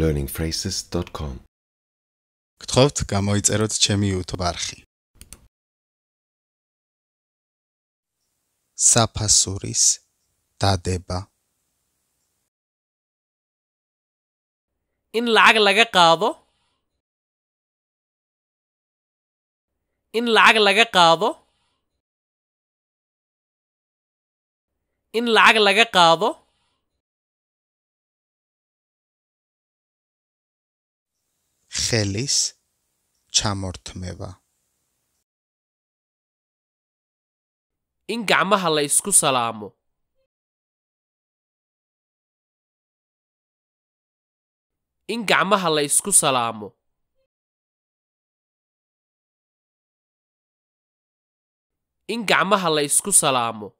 learningphrases.com გთხოვთ გამოიწეროთ ჩემი YouTube არხი. საფასურის დადება. In lag laga qaado. In lag laga qaado. In lag laga qaado. ხელის ჩამორთმევა იმ გამაჰა ლაისკუ სალამო იმ გამაჰა ლაისკუ სალამო იმ გამაჰა ლაისკუ სალამო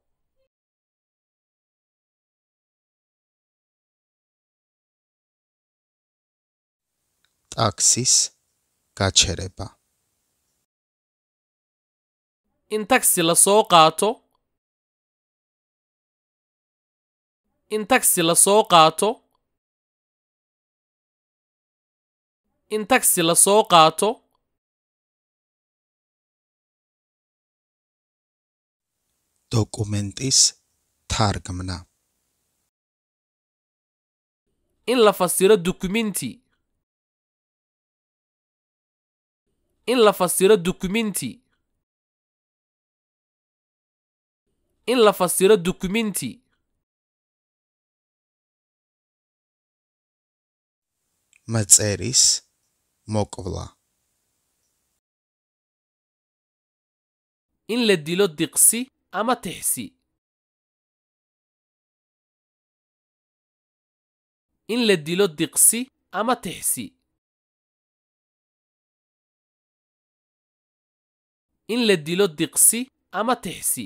ტაქსის გაჩერება. in taxi la soo qaato in taxi la soo qaato in taxi la soo qaato დოკუმენტის თარგმნა in la fasiro documenti in la fasiro dukuminti in la fasiro dukumenti maceris moqvla in la dilo diqsi ama tixsi in la dilo diqsi ama tixsi in la dilo diqsi ama tixsi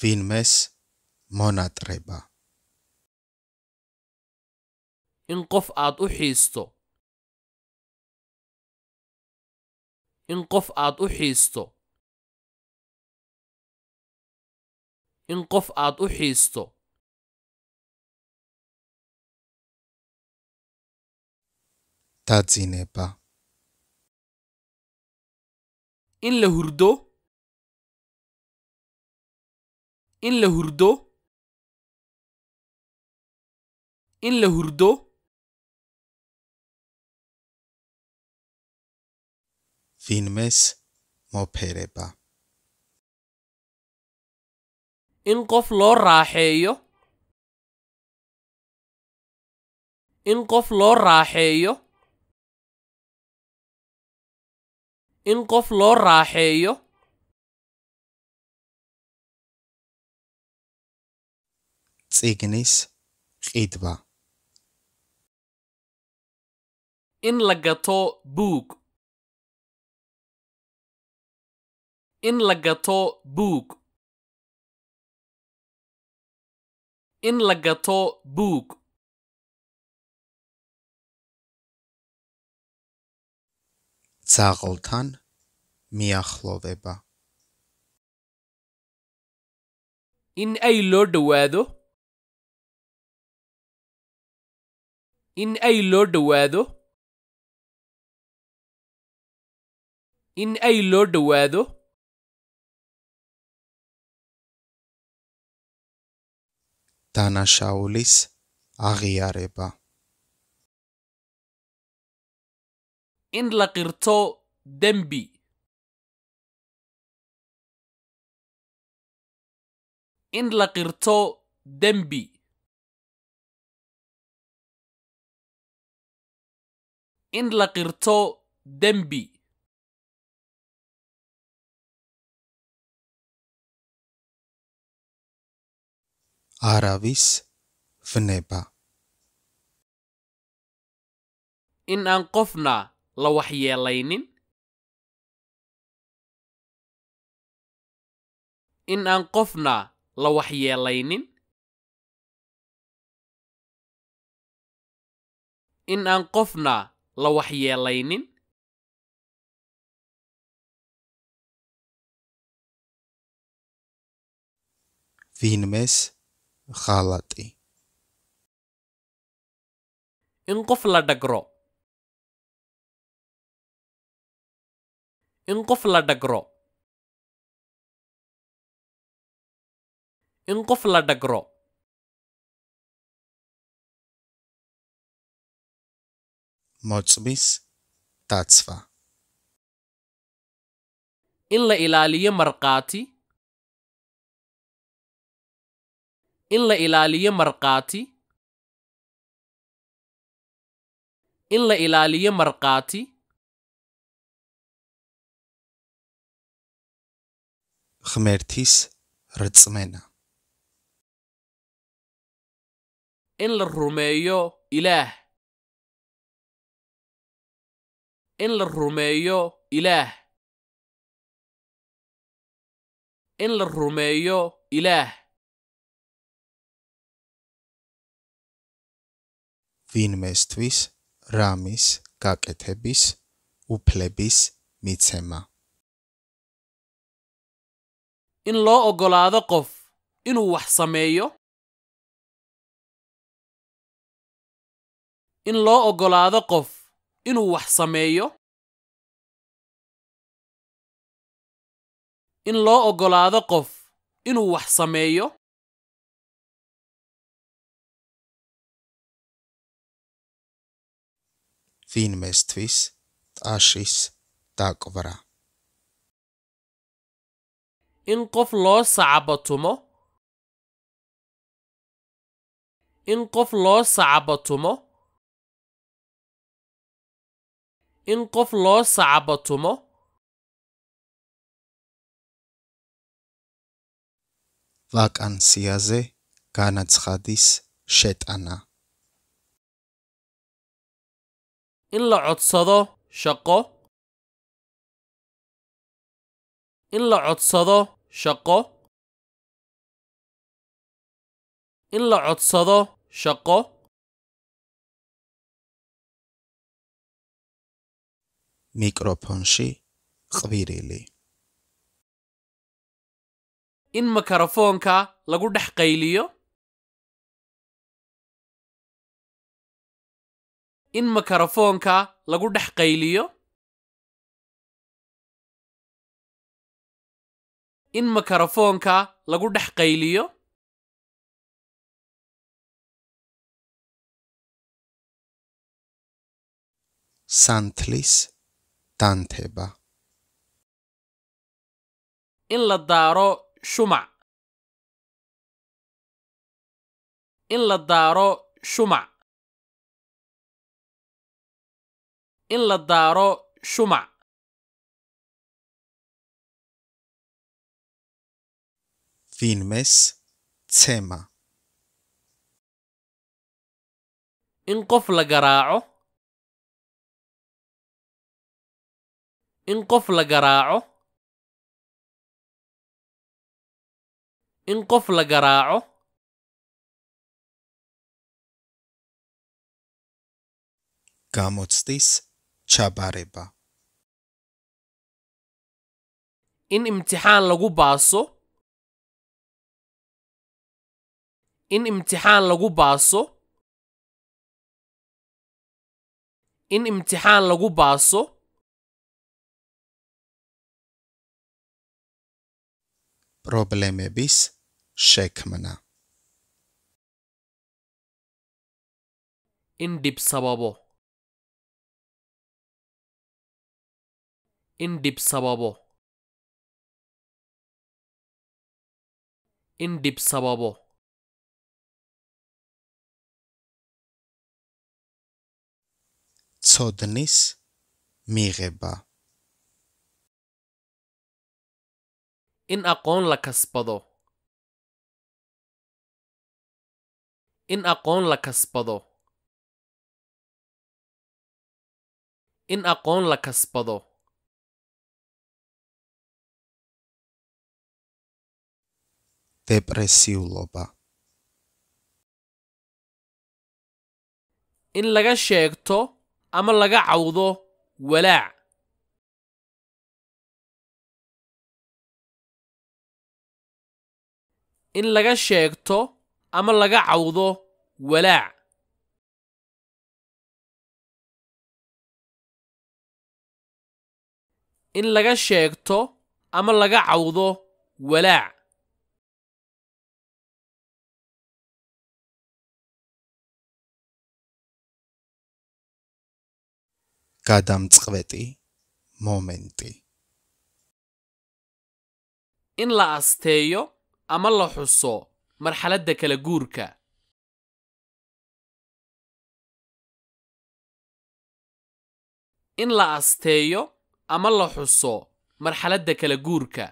filmes in qof aad u xiisto in qof aad u xiisto in qof aad u xiisto tadzinepa. In la hurdo. In la hurdo. In la hurdo. فیلمس مپربا in qof loo raaxeeyo in qof loo raaxeeyo in qof loo raaxeeyo წიგნის ყიდვა in la gato buug in la gato buug in la gato buug ძაღლთან მიახლოვება. in ay loo dhawaado in ay loo dhawaado in ay loo dhawaado დანაშაულის in la dembi in la qirto dembi in la qirto dembi Aaravis vneba in aan qofna la waxyeelaynin in aan qofna la waxyeelaynin in aan qofna la waxyeelaynin vinmes khalati in qof la dhagro in qof la dhagro in qof la dhagro motsbis tatsva in la ilaaliyo markaati in la ilaaliyo markaati in la ilaaliyo markaati khmeertiis ritsmena in la rumeeyo ilaah in la rumeeyo ilaah in la rumeeyo ilaah ვინმესთვის რამის გაკეთების უფლების მიცემა in loo ogolaado qof inuu wax sameeyo in loo oggolaado qof inuu wax sameeyo in loo oggolaado qof inuu wax sameeyo ვინმესთვის ტაშის დაკვრა إن قف لو صعبتمو إن قف لو صعبتمو in qof loo sacbatumo ვაკანსიაზე განაცხადის შეტანა in la codsado shaqo in la codsado shaqo in la codsado shaqo მიკროფონში ყვირილი in mikrofoonka lagu dhex qayliyo in mikrofoonka lagu dhex qayliyo in mikrofoonka lagu dhex qayliyo სანთლის taanteba in la daaro shumac in la daaro shumac in la daaro shumac filmes cema in qof la garaaco in qof la garaaco in qof la garaaco გამოცდის ჩაბარება in imtixaan lagu baaso in imtixaan lagu baaso in imtixaan lagu baaso პრობლემების შექმნა ინდიფსაბაბო ინდიფსაბაბო ინდიფსაბაბო ცოდნის მიღება in aqoon la kasbado in aqoon la kasbado in aqoon la kasbado depresiwloba in laga sheegto ama laga cawdo walaac in laga sheegto ama laga cawdo walaac in laga sheegto ama laga cawdo walaac გადამწყვეტი მომენტი in la asteyo ama la xuso marxaladda kala guurka in la asteeyo ama la xuso marxaladda kala guurka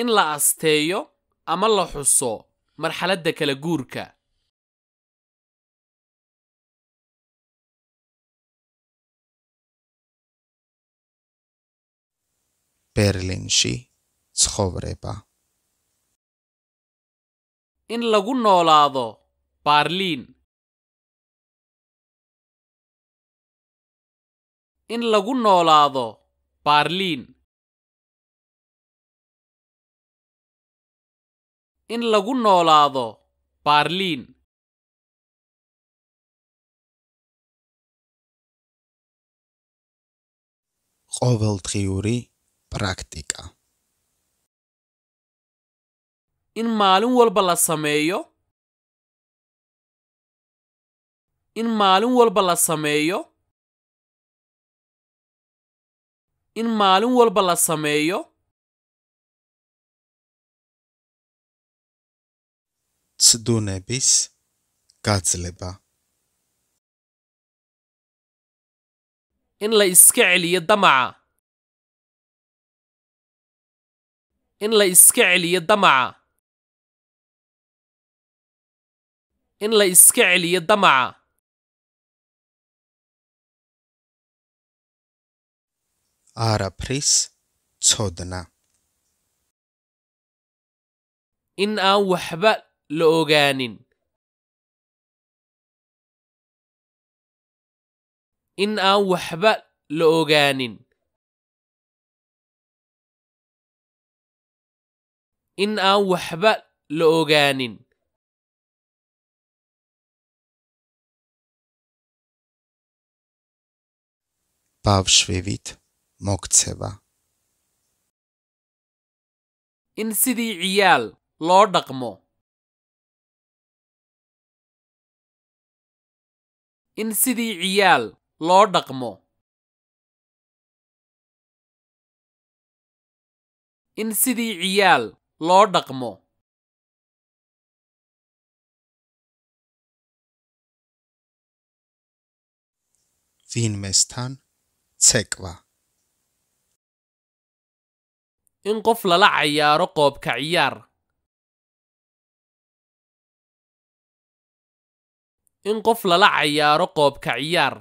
in la asteeyo ama la xuso marxaladda kala guurka berlinshi ცხოვრება in lagu noolaado baarliin in lagu noolaado baarliin in lagu noolaado baarliin ყოველდღიური praktika in maalin walba la sameeyo in maalin walba la sameeyo in maalin walba la sameeyo ცდუნების გაძლება in la iska celiyo damaca in la iska celiyo damaca in la iska celiyo damaca არაფრის ცოდნა in aan waxba la ogaanin in aan waxba la ogaanin in aan waxba la ogaanin bawshvivit mokteva in sidii ciyaal loo dhaqmo in sidii ciyaal loo dhaqmo in sidii ciyaal loo dhaqmo in qof lala cayaaro qoobka ciyaar in qof lala cayaaro qoobka ciyaar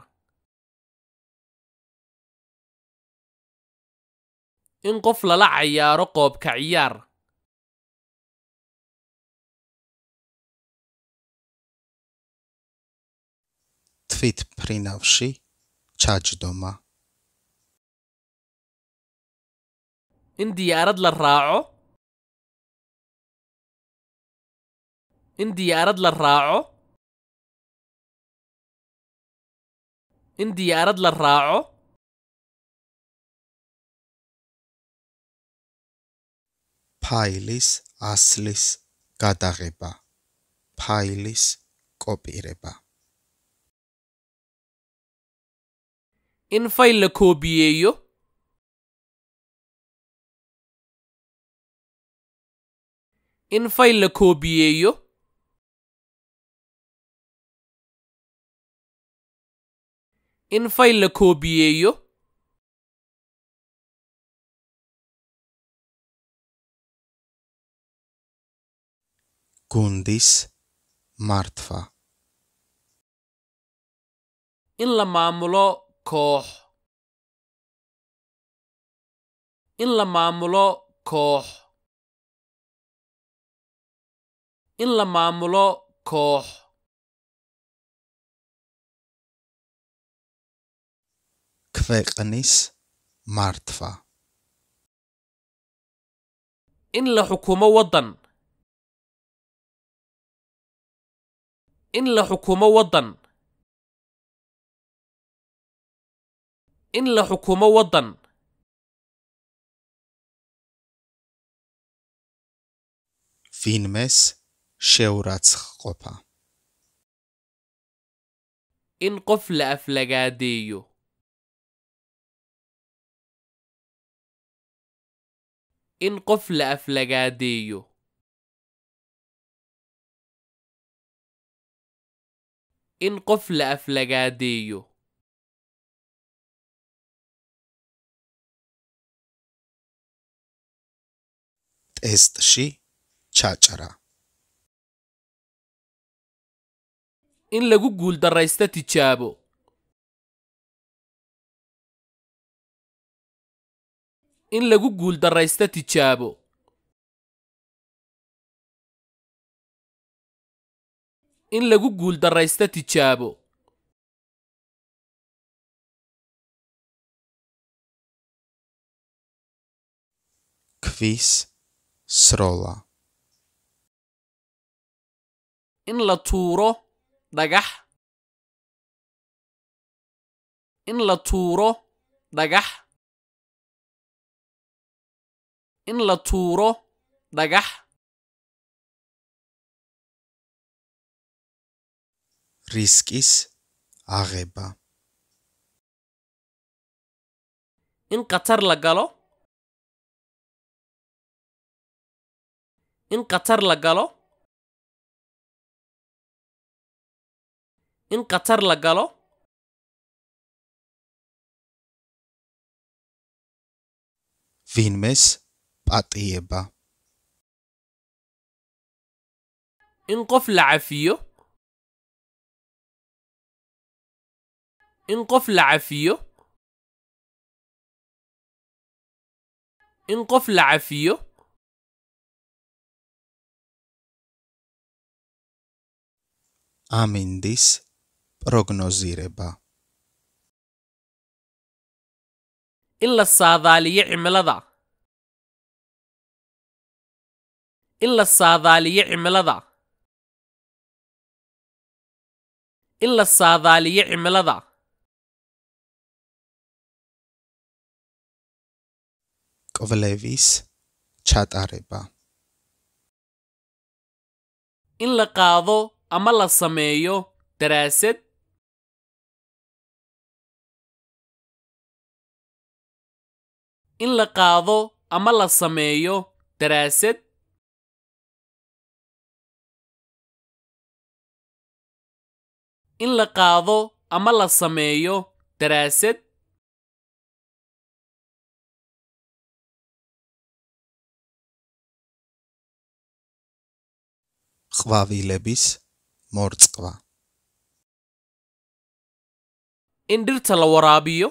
in qof lala cayaaro qoobka ciyaar თვით ფრინავში ჩაჯდომა ინდიარად ლარაო ინდიარად ლარაო ინდიარად ლარაო ფაილის ასლის გადაღება ფაილის კოპირება in fayl la koobiyeeyo in fayl la koobiyeeyo in fayl la koobiyeeyo gundis martfa In la maamulo koox in la maamulo koox in la maamulo koox ქვეყნის მართვა in la xukumo waddan in la xukumo waddan إن لحكومة وطن فين مس شاورات خقوبا إن قفل أفلقاديو إن قفل أفلقاديو إن قفل أفلقاديو testshi jaajara in lagu guul daraysta tijaabo in lagu guul daraysta tijaabo in lagu guul daraysta tijaabo kviis srola in la tuuro dhagax in la tuuro dhagax in la tuuro dhagax riskis agheba in qatar la galo in qatar la galo in qatar la galo ვინმეს პატიება إن قفل عفيو إن قفل عفيو إن قفل عفيو ამინდის პროგნოზირება in la saadaaliyo cimilada in la saadaaliyo cimilada in la saadaaliyo cimilada კვლევის ჩატარება in la ama la sameeyo daraasad in la qaado ama la sameeyo daraasad in la qaado ama la sameeyo daraasad khwawi lebis moodh qabaa in dhirta la waraabiyo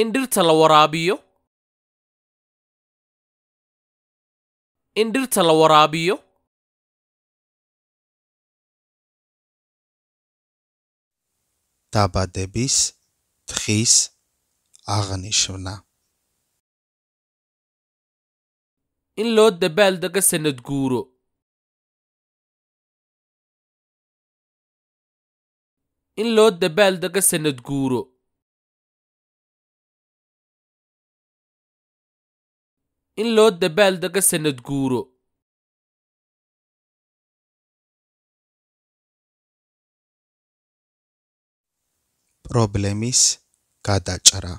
in dhirta la waraabiyo in dhirta la waraabiyo dabadebis tkhis aqnishna in loo dabaal dego sannad guuro in loo dabaal dego sannad guuro in loo dabaal dego sannad guuro roblemis gaadaacara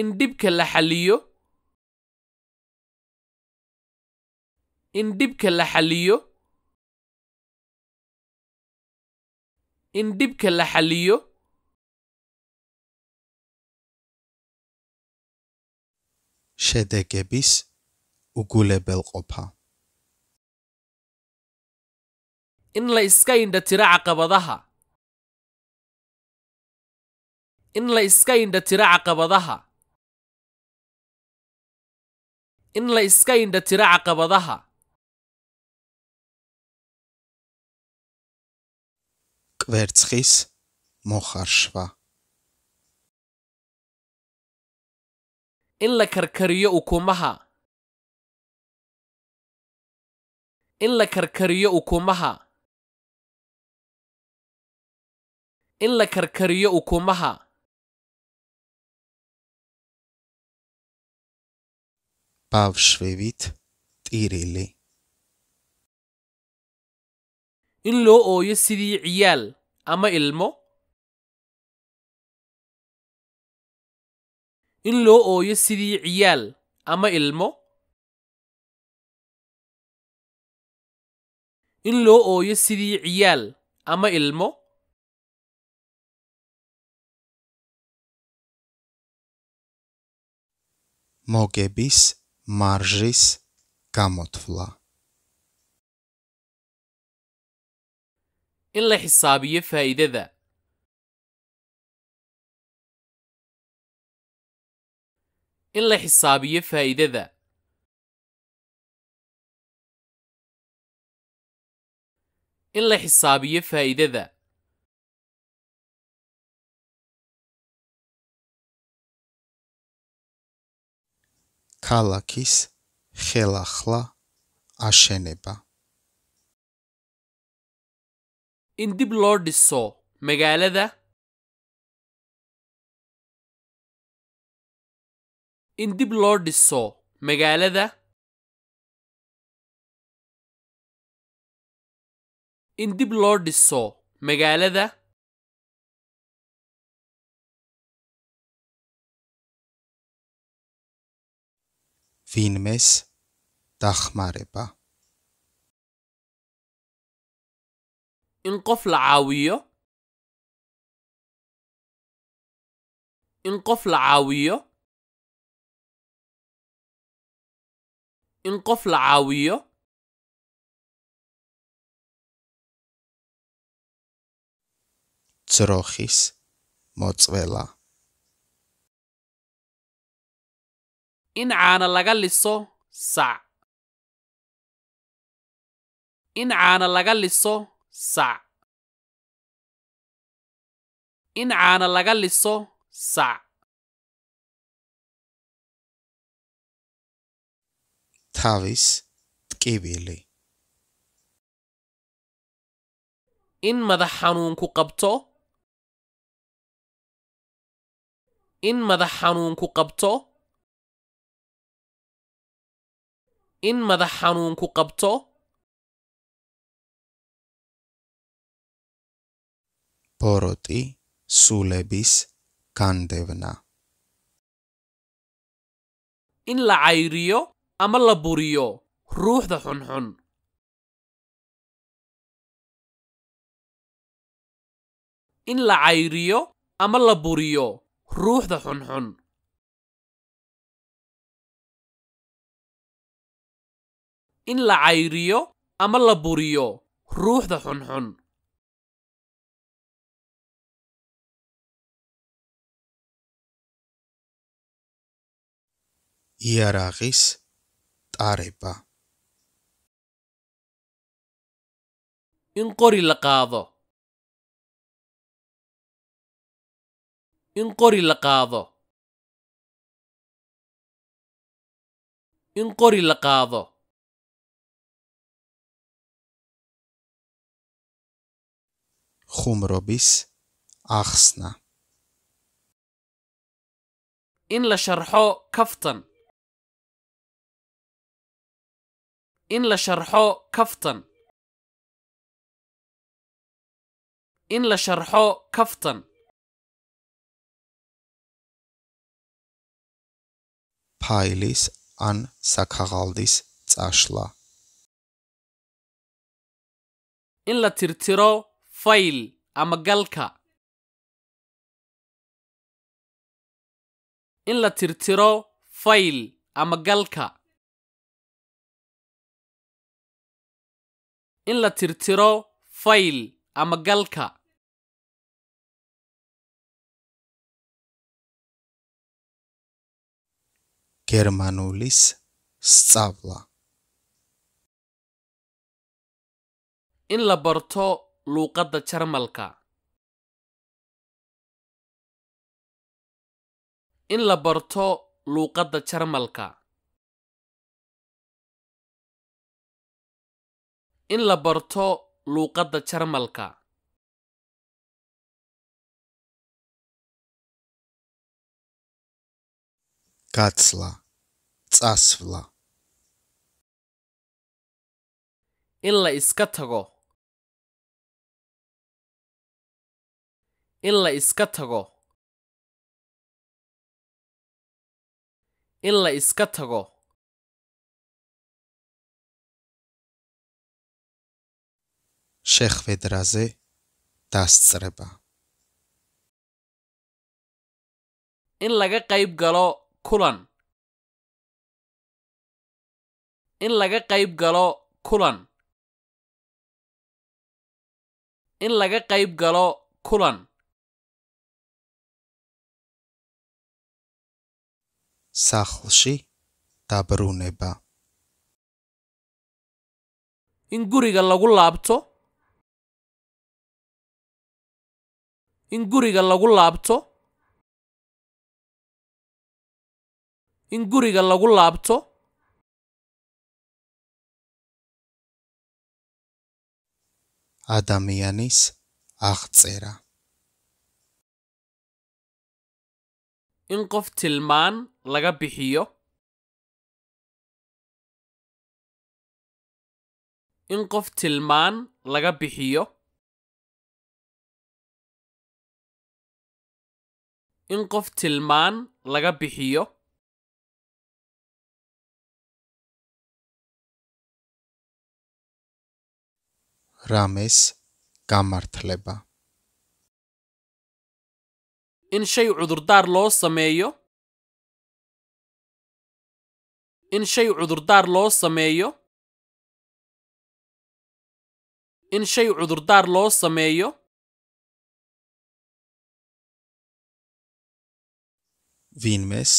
in dhibka la xaliyo in dhibka la xaliyo in dhibka la xaliyo შედეგების უგულებელყოფა in la iska indha indhatiro caqabadaha in la iska indha indhatiro caqabadaha in la iska indha indhatiro caqabadaha վերցխիս մոխարշվա in la karkariyo ukumaha in la karkariyo ukumaha in la karkariyo ukumaha ბავშვებით ტირილი in loo ooyo sidii ciyaal ama ilmo in loo ooyo sidii ciyaal ama ilmo in loo ooyo sidii ciyaal ama ilmo mogebis marżis gamotvla in la xisaabiyo faa'iidada in la xisaabiyo faa'iidada in la xisaabiyo faa'iidada ქალაქის ხელახლა აშენება in dib loo dhiso magaalada in dib loo dhiso magaalada in dib loo dhiso magaalada ვინმეს დახმარება in qof la caawiyo in qof la caawiyo in qof la caawiyo ძროხის მოწველა in caana laga liso sac in caana laga liso sac in caana laga liso sac თავის ტკივილი in madax xanuunku qabto in madax xanuunku qabto in madax xanuunku qabto poroti suleebis kandevna in la cayriyo ama la buriyo ruuxda xunxun in la cayriyo ama la buriyo ruuxda xunxun in la cayriyo ama la buriyo ruuxda xunxun იარაღის ტარება انقري لقاضو انقري لقاضو انقري لقاضو خمروبيس اخسنا إن لشرحو كفتن in la sharxo kaftan in la sharxo kaftan ფაილის an საქაღალდის წაშლა in la tirtiro fail ama galka in la tirtiro fail ama galka in la tirtiro fayl ama galka გერმანულის სწავლა in la barto luuqadda jarmalka in la barto luuqadda jarmalka in la barto luuqadda jarmalka გაცლა წასვლა in la iska tago in la iska tago in la iska tago შეხვედრაზე დასწრება in laga qayb galo kulan in laga qayb galo kulan in laga qayb galo kulan სახლში დაბრუნება in guriga lagu laabto in guriga lagu laabto in guriga lagu laabto ადამიანის აღწერა in qof tilmaan laga bixiyo in qof tilmaan laga bixiyo in qof tilmaan laga bixiyo რამეს გამართლება in shay cudurdaar loo sameeyo in shay cudurdaar loo sameeyo in shay cudurdaar loo sameeyo ቪንሜስ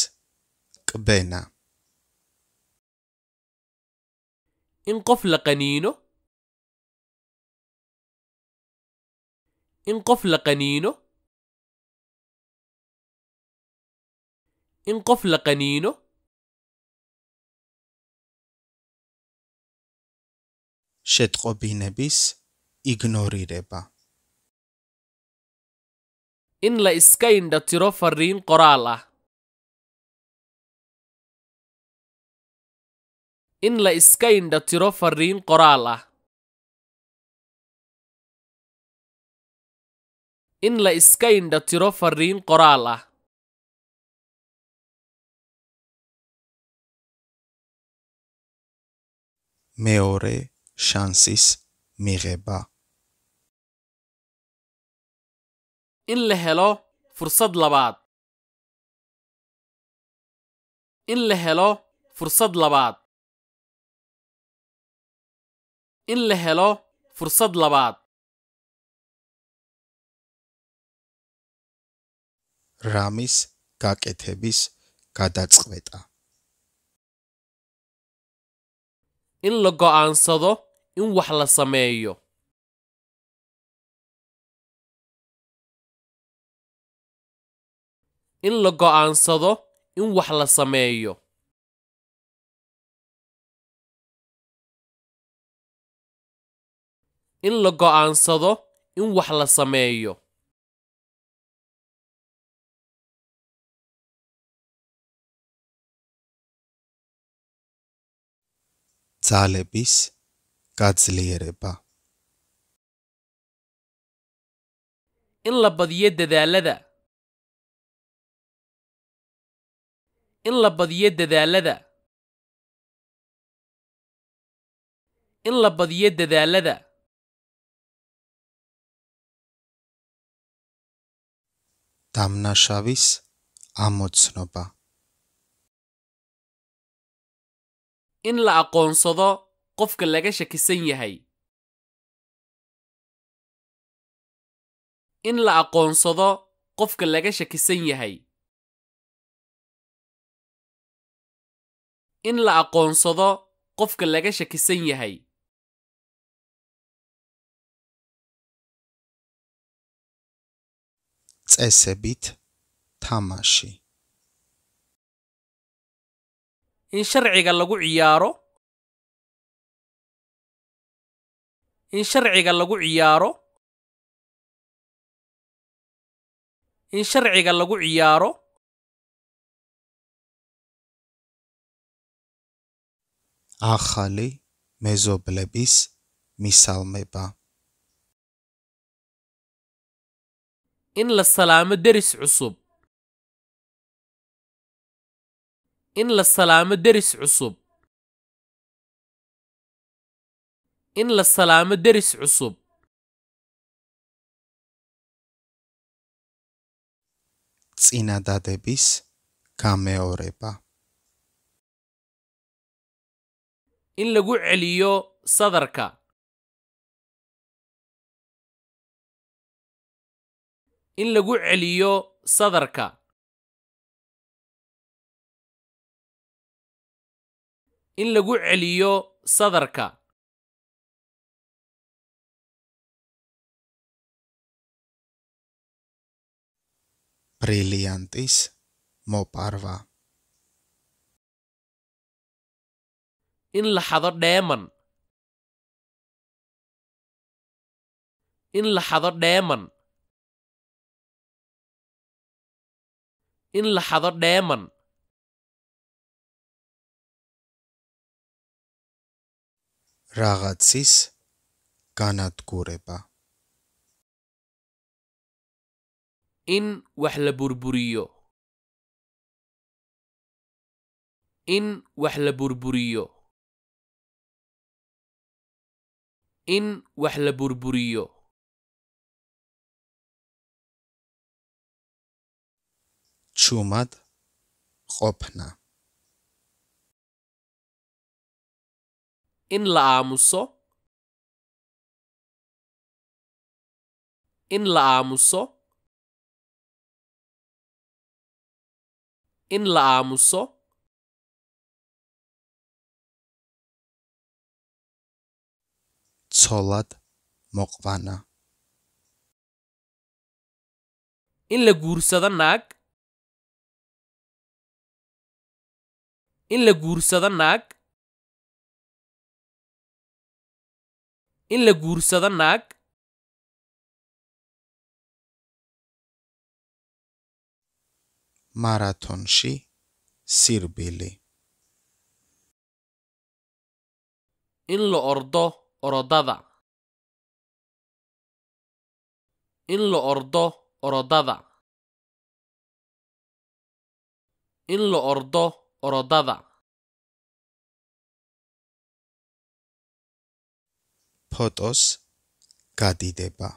ቅበይና إن قف لقنينو إن قف لقنينو إن قف لقنينو შეტყობინების იგნორირება. إن لا إسكاين دا تيرو فرين قرالا in la iska indha tiro fariin qoraal ah in la iska indha tiro fariin qoraal ah მეორე შანსის მიღება in la helo fursad labaad in la helo fursad labaad in la helo fursad labaad რამის გაკეთების გადაწყვეტა in la go'aansado in wax la sameeyo in la go'aansado in wax la sameeyo in la go'aansado in wax la sameeyo ძალების გაძლიერება in la badiyo dadaalada in la badiyo dadaalada in la badiyo dadaalada დამნაშავის ამოცნობა in la aqoonsado qofka laga shakisan yahay in la aqoonsado qofka laga shakisan yahay in la aqoonsado qofka laga shakisan yahay წესებით თამაში. in sharciga lagu ciyaaro in sharciga lagu ciyaaro in sharciga lagu ciyaaro ახალი მეზობლების მისალმება in la salaamo deris cusub in la salaamo deris cusub in la salaamo deris cusub წინადადების გამეორება in lagu celiyo sadarka in lagu celiyo sadarka in lagu celiyo sadarka brilliantis მოპარვა in la xado dheeman in la xado dheeman in la xado dheeman რაღაცის განადგურება in wax la burburiyo in wax la burburiyo in wax la burburiyo ჩუმად ყოფნა in la amuso in la amuso in la amuso ცოლად მოყვანა in la gursada nag in la guursado naag in la guursado naag marathonshi sirbili in la ordo orodada in la ordo orodada in la ordo orodada ფოტოს გადიდება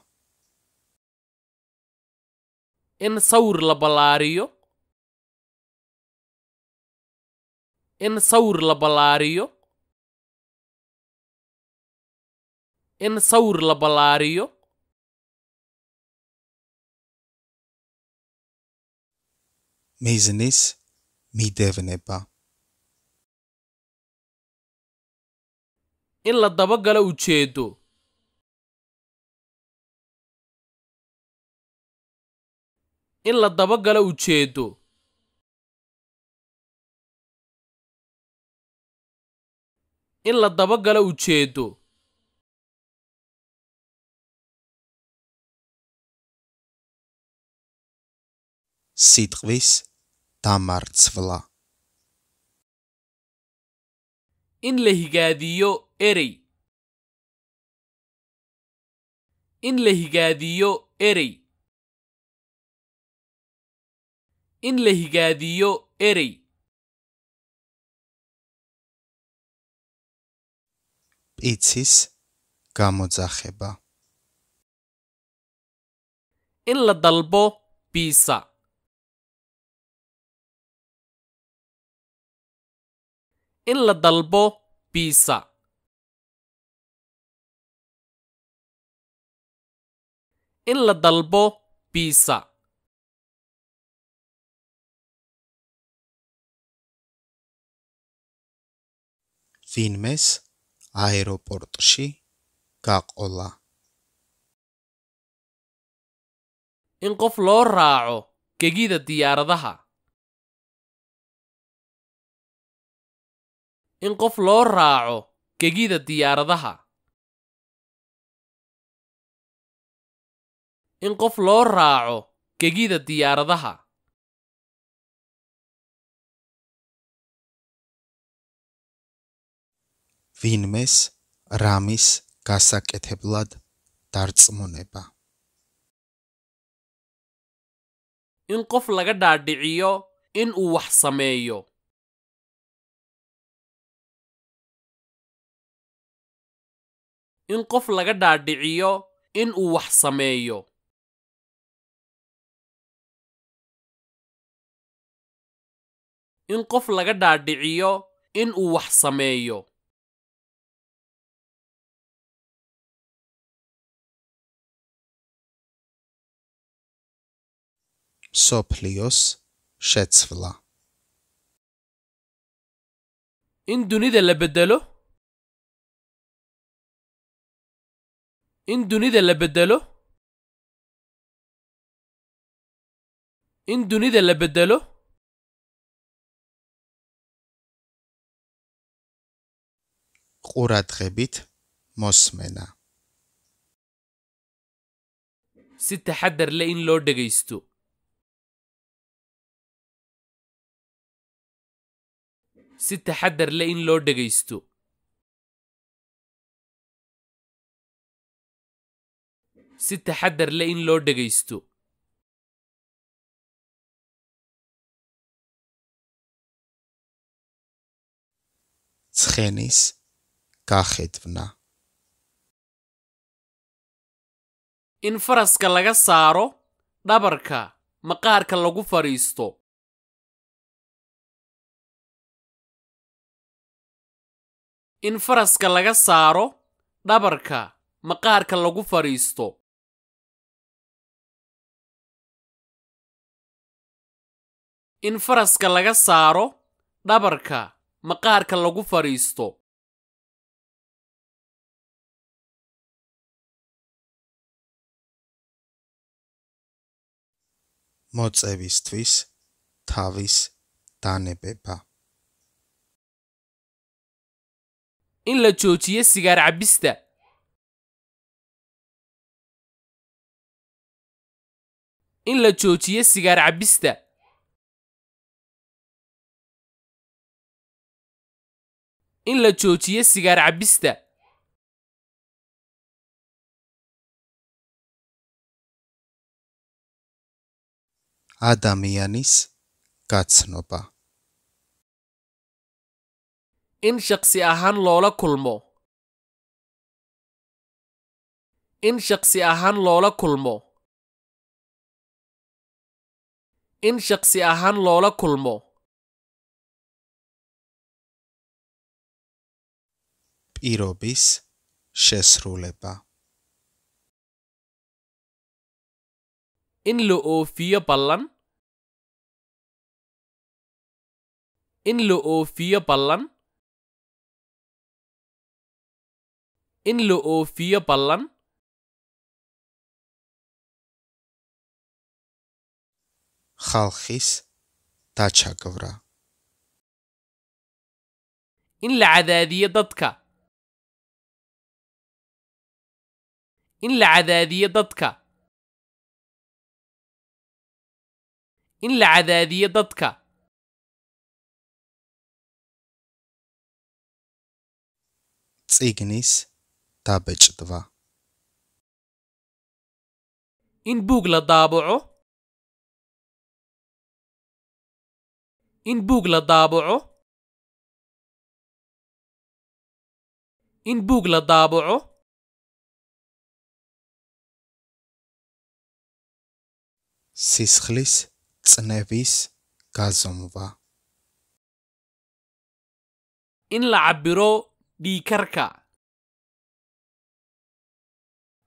in sawir la balaariyo in sawir la balaariyo in sawir la balaariyo meiznis m'hi in la dabagala ujeedo in la dabagala ujeedo in la dabagala ujeedo Sidrvis tamar cvla in la higaadiyo erey in la higaadiyo erey in la higaadiyo erey იცის გამოძახება in la dalbo bisa in la dalbo biisa in la dalbo biisa წინმეს აეროპორტში გაყოლა. in qof loo raaco gegida diyaaradaha in qof loo raaco gegida diyaaradaha in qof loo raaco gegida diyaaradaha ვინმეს რამის გასაკეთებლად დარწმუნება. in qof laga dhaadhiciyo in uu wax sameeyo in qof laga dhaadhiciyo in uu wax sameeyo in qof laga dhaadhiciyo in uu wax sameeyo soplios shetsvla in dunida la bedelo in dunida la beddelo in dunida la beddelo ყურადღებით მოსმენა si taxaddar le in loo dhegaysto si taxaddar le in loo dhegaysto si taxaddar leh in loo dhegaysto in faraska laga saaro dhabarka maqaarka lagu fadhiisto in faraska laga saaro dhabarka maqaarka lagu fadhiisto in faraska laga saaro dhabarka maqaarka lagu fadhiisto მოწევისთვის თავის დანებება in la joojiyo sigaar cabbista in la joojiyo sigaar cabbista in la joojiyo sigaar cabbista ადამიანის გაცნობა in shaksi ahaan loola kulmo in shaksi ahaan loola kulmo in shaksi ahaan loola kulmo პირობის შესრულება. إن لو فيا بلن إن لو فيا بلن إن لو فيا بلن خالخيس تاچاكورا إن لعذاذيه ضدك إن لعذاذي ضدك إن لعذاذي ضدك تسيقنيس تابج دفا إن بوغلا ضابعو إن بوغلا ضابعو إن بوغلا ضابعو სისხლის წნევის გაზომვა إن لعبرو دي كركا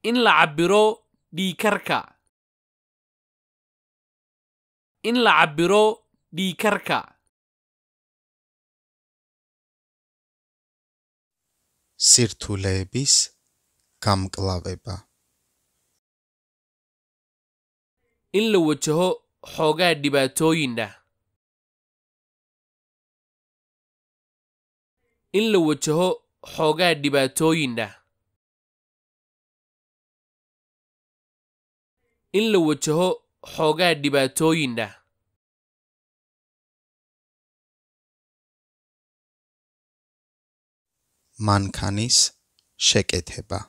إن لعبرو دي كركا إن لعبرو دي كركا სირთულეების გამკლავება in la wajaho xoogaa dhibaatooyinna in la wajaho xoogaa dhibaatooyinna in la wajaho xoogaa dhibaatooyinna mankanis შეკეთება.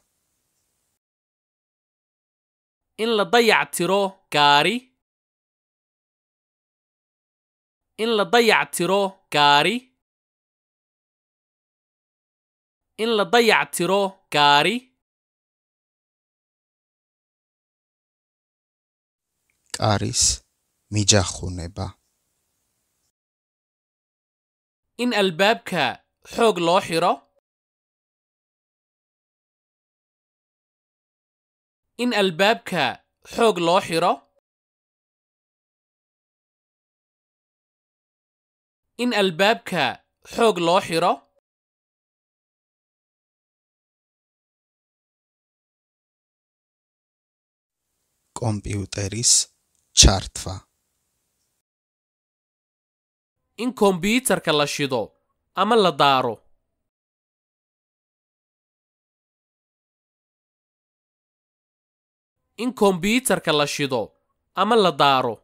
in la dayactiro gaari in la dayac tiro gaari in la dayac tiro gaari არის მიჯახუნება in albaabka xoog loo xiro in albaabka xoog loo xiro in albaabka xoog loo xiro kombyuteris jaartva in kombyuutarka la shido ama la daaro in kombyuutarka la shido ama la daaro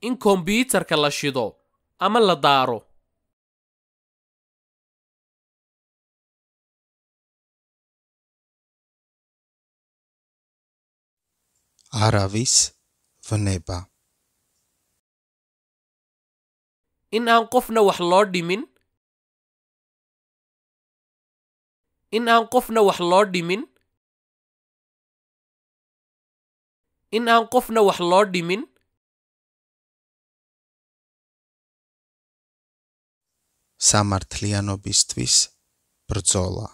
in kombyuutarka la shido ama la daaro caravis vaneba in aan qofna wax loo dhimin in aan qofna wax loo dhimin in aan qofna wax loo dhimin სამართლიანობისთვის ბრძოლა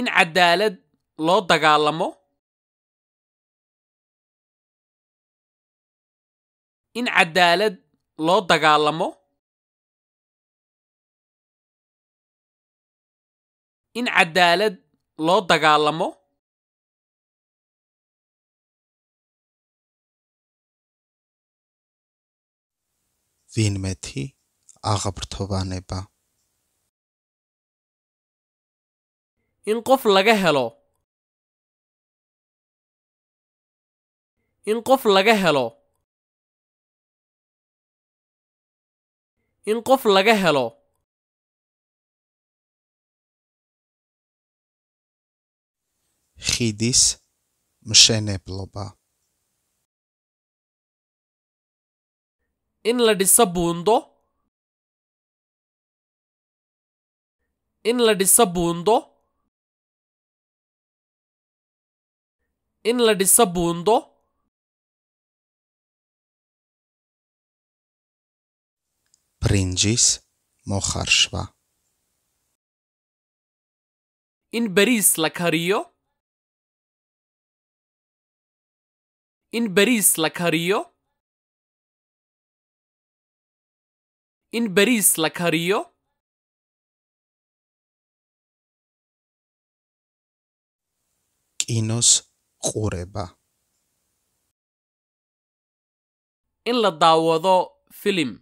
in cadaalad loo dagaalamo in cadaalad loo dagaalamo in cadaalad loo dagaalamo ვინმეთი აღბრთოვანება in qof laga helo in qof laga helo in qof laga helo ხიდის მშენებლობა in la dhiso buundo in la dhiso buundo in la dhiso buundo ბრინჯის in beris la cario in bariis la kariyo in bariis la kariyo კინოს ყურება in la daawado filim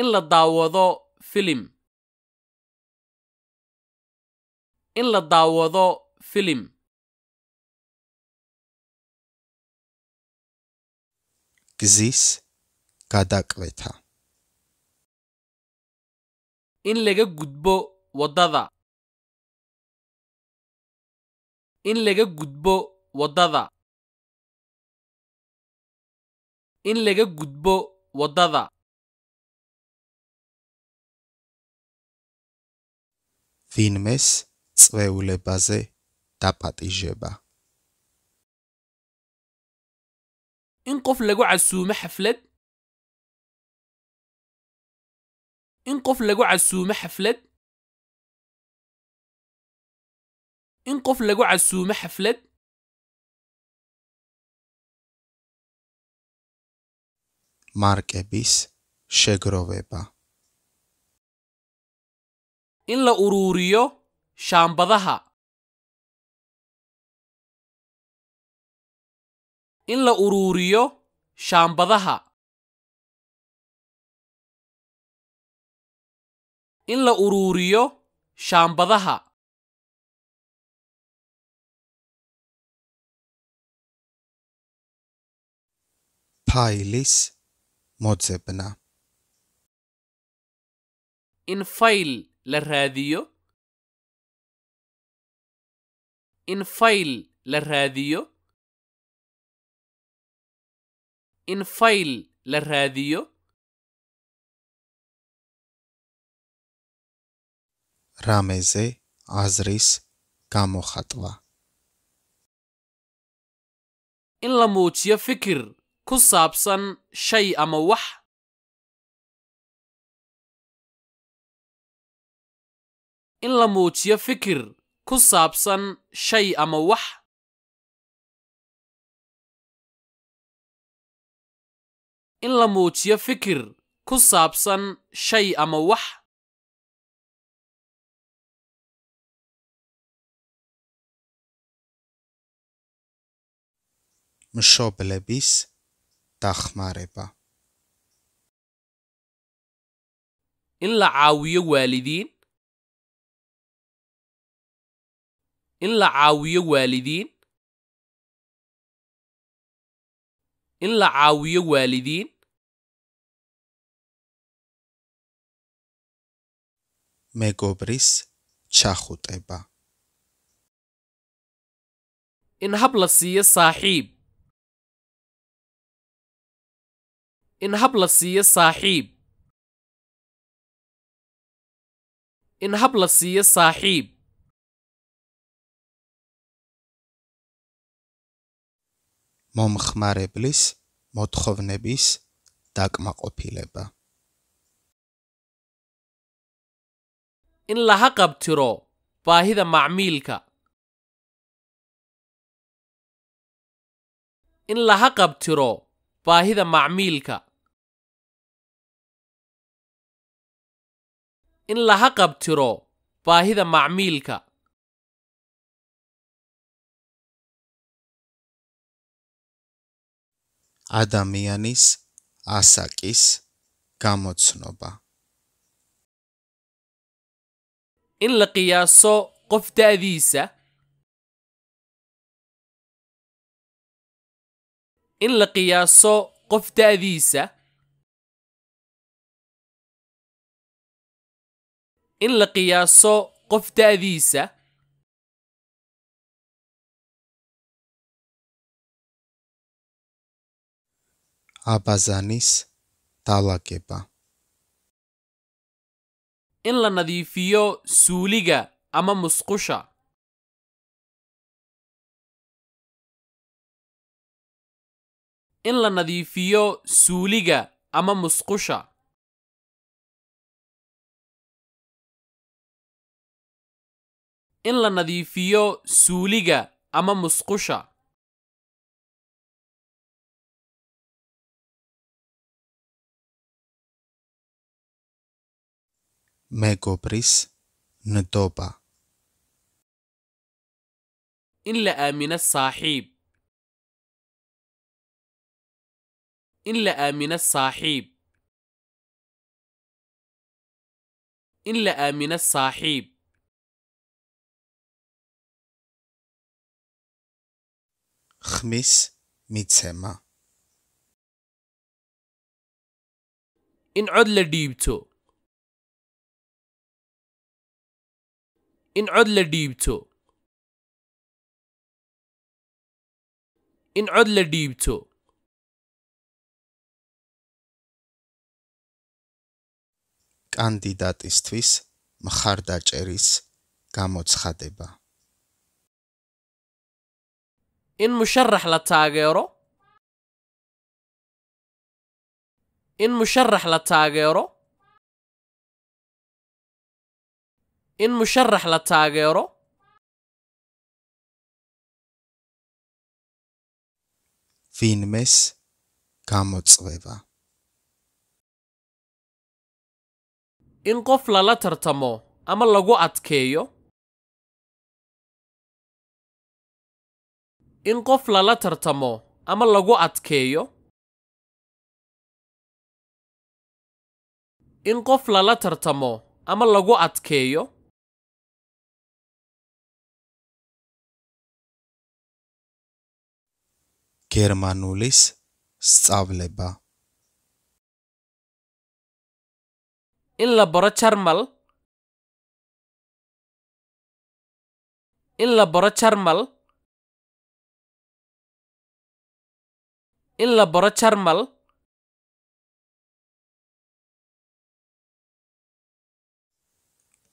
in la daawado filim in la daawado filim გზის გადაკვეთა in laga gudbo wadada in laga gudbo wadada in laga gudbo wadada ვინმეს წვეულებაზე დაპატიჟება in qof lagu casuumo xaflad in qof lagu casuumo xaflad in qof lagu casuumo xaflad მარკების შეგროვება in la uruuriyo shaambadaha in la uruuriyo shaambadaha in la uruuriyo shaambadaha ფაილის მოძებნა in file la raadiyo in fayl la raadiyo in fayl la raadiyo რამეზე აზრის გამოხატვა in la muujiyo fikir ku saabsan shay ama wax in la muujiyo fikir ku saabsan shay ama wax in la muujiyo fikir ku saabsan shay ama wax მშობლების დახმარება إن لا عاوية والدين إن لا عاوية والدين in la caawiyo waalidiin მეგობრის ჩახუტება in hab la siiyo saaxiib in hab la siiyo saaxiib in hab la siiyo saaxiib მომხმარებლის მოთხოვნების დაკმაყოფილება in laha qabtiro baahida macmiilka in laha qabtiro baahida macmiilka in laha qabtiro baahida macmiilka ადამიანის ასაკის გამოცნობა in la qiyaaso qof da'diisa in la qiyaaso qof da'diisa in la qiyaaso qof da'diisa abazaanis daalageba in la nadiifiyo suuliga ama musqusha in la nadiifiyo suuliga ama musqusha in la nadiifiyo suuliga ama musqusha megopris nedoba in la aamino saaxiib in la aamino saaxiib in la aamino saaxiib ხმის მიცემა in cod la dhiibto in cod la dhiibto in cod la dhiibto კანდიდატისთვის მხარდაჭერის გამოცხადება. إن مشرح لتاجيرو إن مشرح لتاجيرو in musharax la taageero in qof lala tartamo ama lagu adkeeyo in qof lala tartamo ama lagu adkeeyo in qof lala tartamo ama lagu adkeeyo გერმანულის სწავლება in la baro jarmal in la baro jarmal in la baro jarmal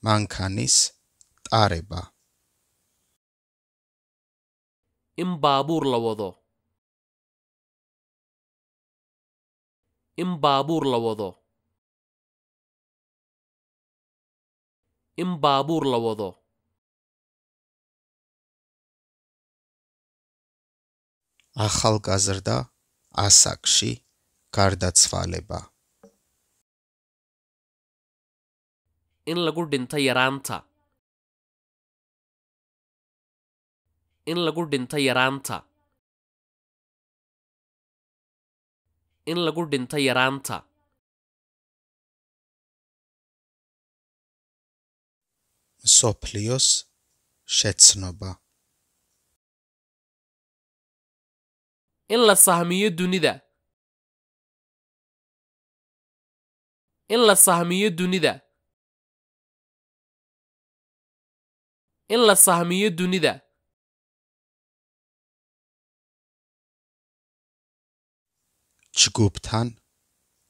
მანქანის ტარება იმ ბაბურ ლავოდო in baabuur la wado in baabuur la wado ახალგაზრდა ასაკში გარდაცვალება in lagu dhinta yaraanta in lagu dhinta yaraanta in lagu dhinto yaraanta მსოფლიოს შეცნობა in la sahmiyo dunida in la sahmiyo dunida in la sahmiyo dunida ჯგუფთან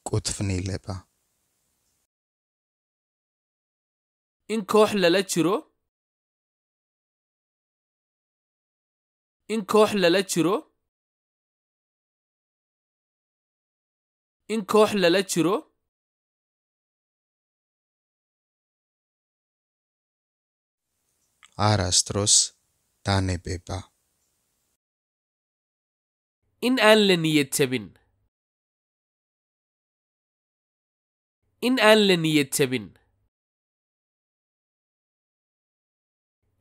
კუთვნილება in koox lala jiro in koox lala jiro in koox lala jiro არასდროს დანებება in aan la niyadtabin in aan la niyad tabin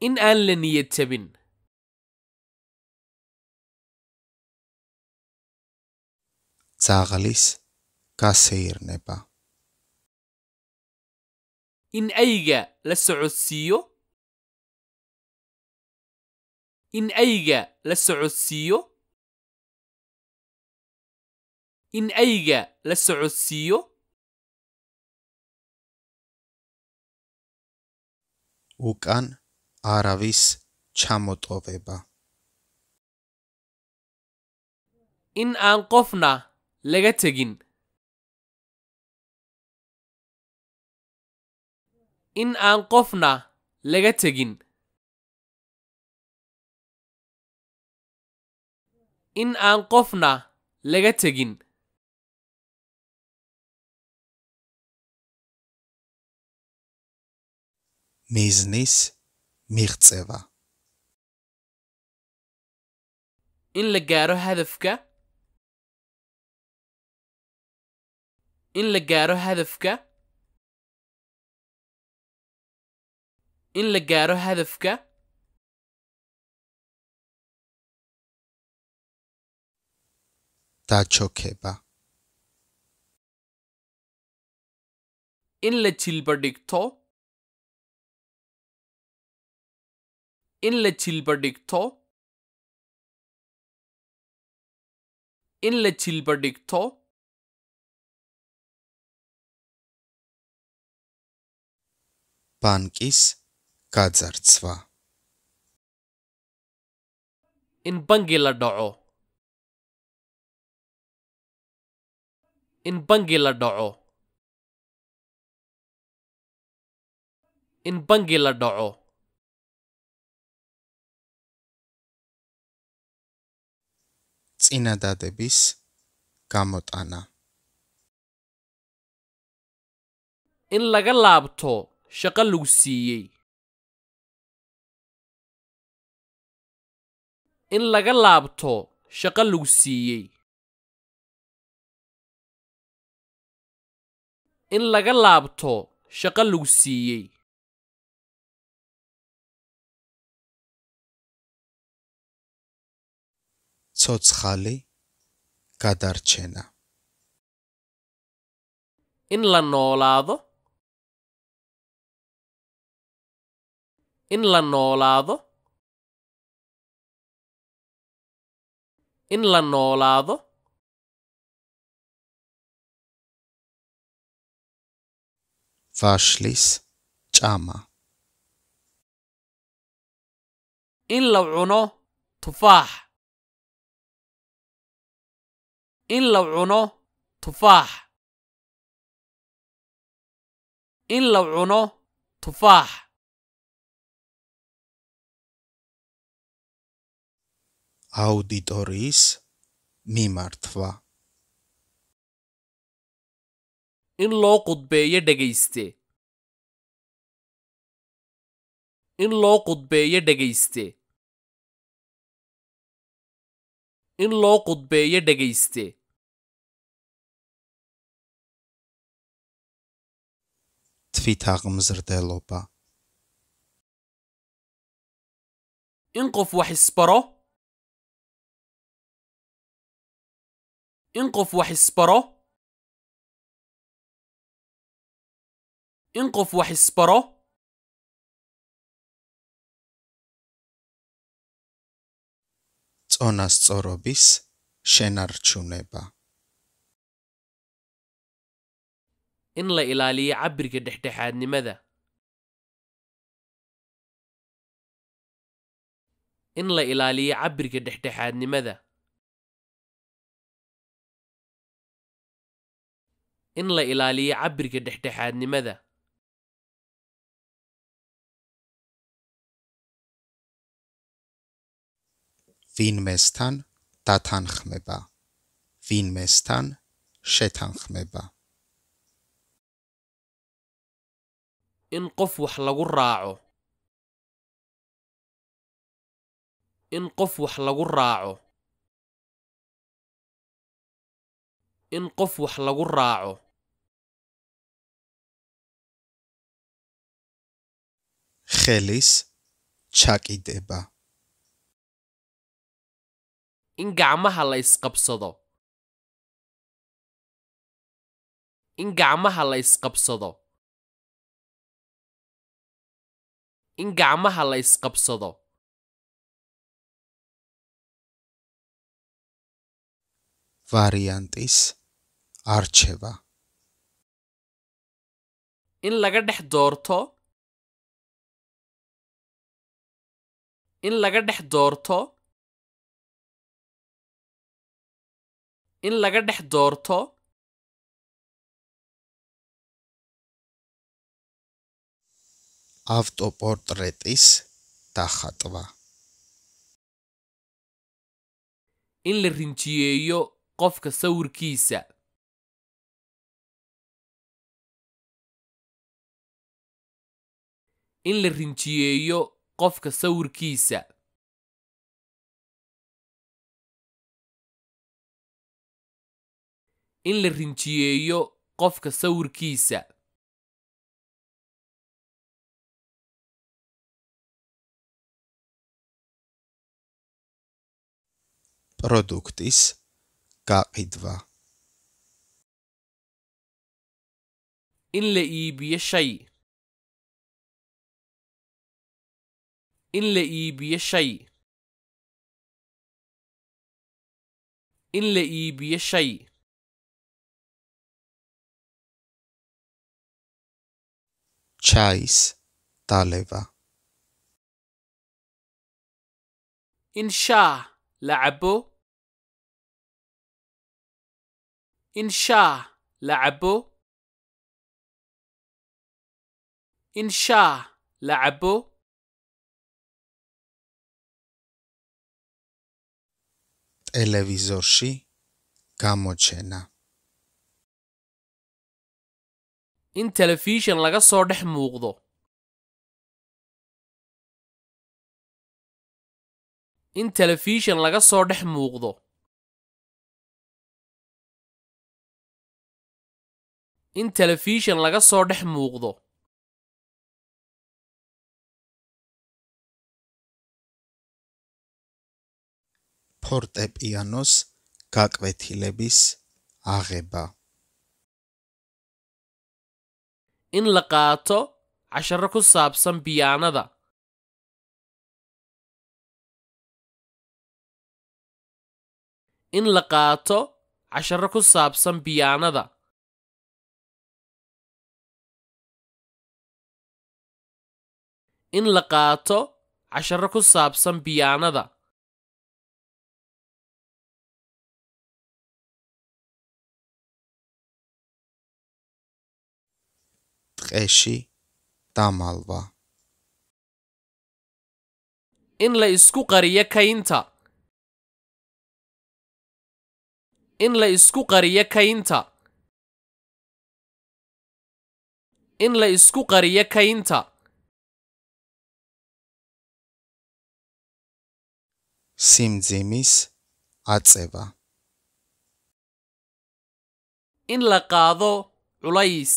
in aan la niyad tabin ძაღლის გასეირნება in ayga la socodsiiyo in ayga la socodsiiyo in ayga la socodsiiyo უკან არავის ჩამოტოვება. إن aan qofna laga tegin. إن aan qofna laga tegin. إن aan qofna laga tegin. მიზნის მიღწევა إن لقارو هدفك إن لقارو هدفك إن لقارو هدفك დაჩოქება إن لتيل برديكتو in la jilba dhigto in la jilba dhigto ბანკის გაძარცვა in bangi la dhaco in bangi in bangi წინადადების გამოტანა in laga laabto shaqo lagu siiyey in laga laabto shaqo lagu siiyey in laga laabto shaqo lagu siiyey ცოცხალი გადარჩენა in la noolaado in la noolaado in la noolaado ვაშლის ჭამა in la cuno tufaax in la cuno tufaax in la cuno tufaax აუდიტორიის მიმართვა in loo qudbeeyo dhegayste in loo qudbeeyo dhegayste in loo qudbeeyo dhegayste in qof wax isbaro in qof wax isbaro in qof wax isbaro წონასწორობის შენარჩუნება إن لا الى لي عبر قد كدحدحاد لماذا؟ إن لا الى لي عبر قد كدحدحاد لماذا؟ إن لا الى لي عبر قد كدحدحاد لماذا؟ ვინმესთან დათანხმება ვინმესთან შეთანხმება ان قف وح لغو راعو ان قف وح لغو راعو ان قف وح لغو راعو خليس چاكيدبا in gacmaha la isqabsado in gacmaha la isqabsado in gacmaha la isqabsado variantis archeva in laga dhex doorto in laga dhex doorto in laga dhex doorto ავტოპორტრეტის დახატვა in la rinjiyeeyo qofka sawirkiisa in la rinjiyeeyo qofka sawirkiisa in la rinjiyeeyo qofka sawirkiisa produktis kaqidva in la iibiyo shay in la iibiyo shay in la iibiyo shay تشايس طالبة إنشاء لعبو إنشاء لعبوا إنشاء تلفزيون شي كاموتشينا in telefishan laga soo dhex muuqdo in telefishan laga soo dhex muuqdo in telefishan laga soo dhex muuqdo ფორტეპიანოს გაკვეთილების აღება in la qaato casharo ku saabsan biyaanada in la qaato casharo ku saabsan biyaanada in la qaato casharo ku saabsan biyaanada taqeeshi tamalva in la isku qariyo kaynta in la isku qariyo kaynta in la isku qariyo kaynta სიმძიმის აწება in la qaado culays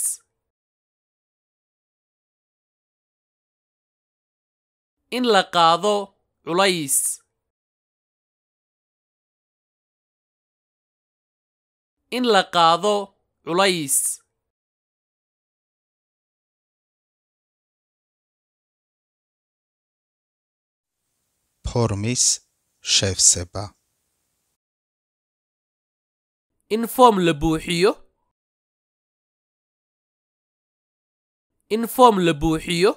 in la qaado culays in la qaado culays ფორმის შევსება in form la buuxiyo in form la buuxiyo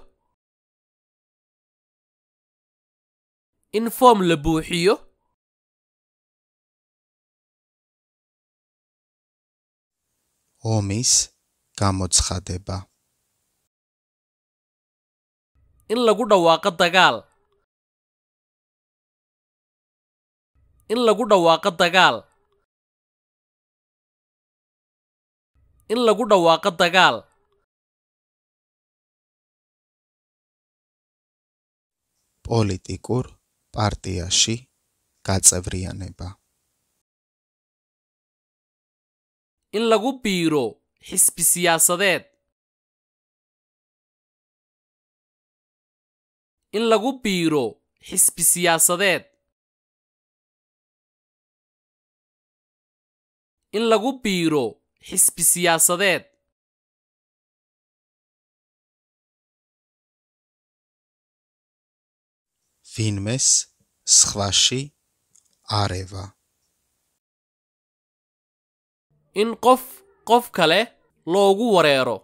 in foom la buuxiyo ომის oh, გამოცხადება in lagu dhawaaqo dagaal in lagu dhawaaqo dagaal in lagu dhawaaqo dagaal პოლიტიკურ პარტიაში გაწევრიანება. in lagu biiro xisbi siyaasadeed in lagu biiro xisbi siyaasadeed in lagu biiro xisbi siyaasadeed ვინმეს სხვაში არევა. in qof qof kale loogu wareero.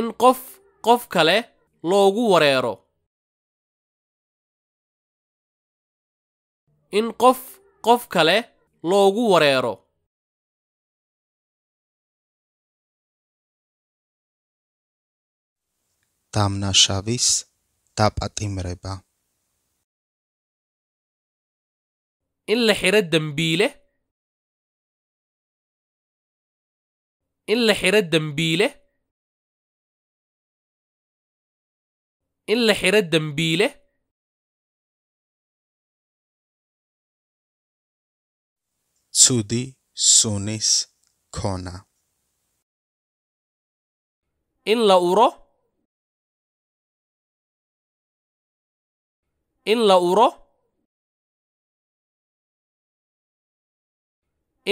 in qof qof kale loogu wareero. in qof qof kale loogu wareero. დამნაშავის დაპატიმრება إلا حيرة دمبيلة إلا حيرة دمبيلة إلا حيرة دمبيلة سودي سونيس كونا إلا أورو in la uro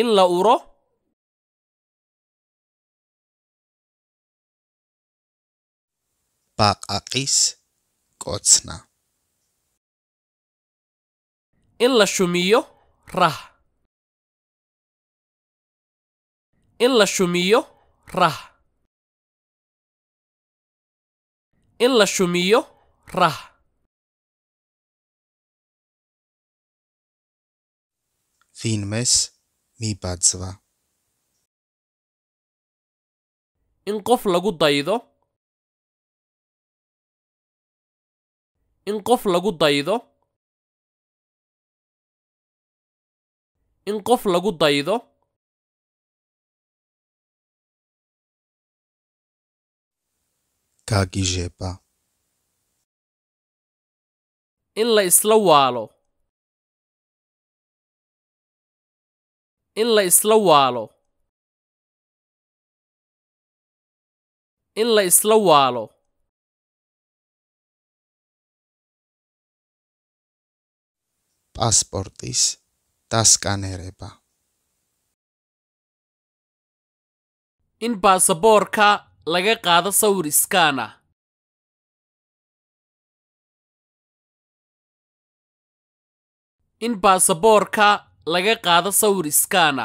in la uro ბაყაყის კოცნა in la shumiyo rah in la shumiyo rah in la shumiyo rah fin mes mi badsva in qof lagu daydo in qof lagu daydo in qof lagu daydo kagijepa in la isla waalo in la isla waalo in la isla waalo პასპორტის დასკანერება in baasaboorka laga qaado sawir iskaana in baasaboorka laga qaado sawir iskaan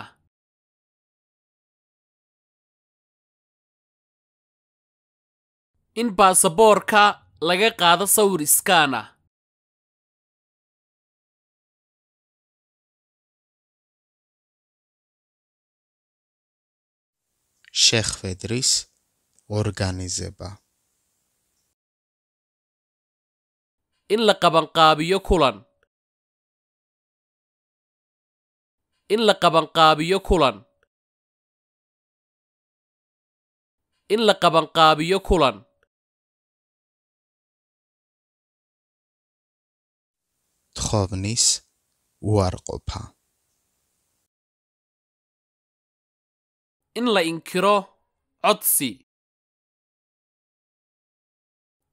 in baasaboorka laga qaado sawir iskaan ah შეხვედრის ორგანიზება in la qabanqaabiyo kulan in la qabanqaabiyo kulan in la qabanqaabiyo kulan tovnis warqopa in la inkiro codsi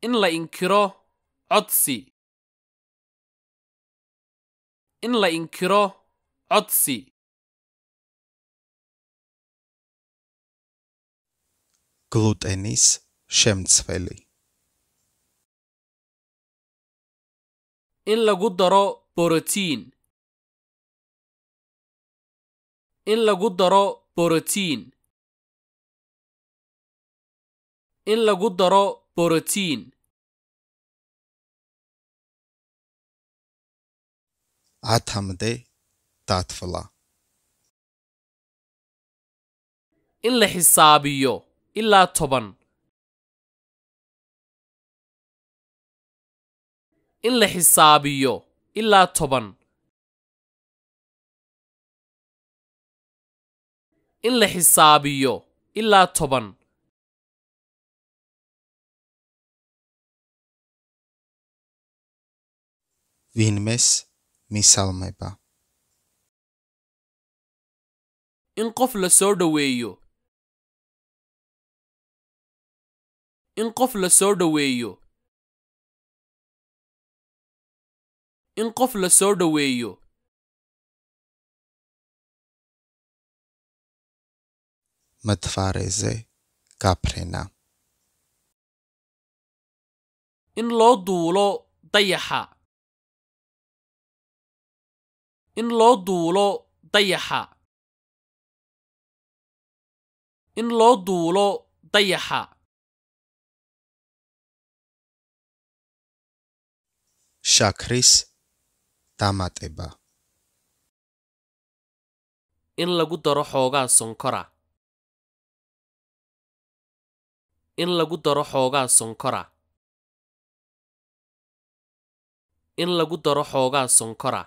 in la inkiro codsi in la inkiro Otzi. გლუტენის შემცველი. إن lagu daro بروتين إن lagu daro بروتين إن lagu daro بروتين ათამდე taad in la xisaabiyo ilaa toban in la xisaabiyo ilaa toban in la xisaabiyo ilaa toban vinmes misalmeba in qof la soo dhoweeyo in qof la soo dhoweeyo in qof la soo dhoweeyo matfareze kaprena in loo duulo dayaxa in loo duulo dayaxa in loo duulo dayaxa შაქრის დამატება in lagu daro xoogaa sonkora in lagu daro xoogaa sonkora in lagu daro xoogaa sonkora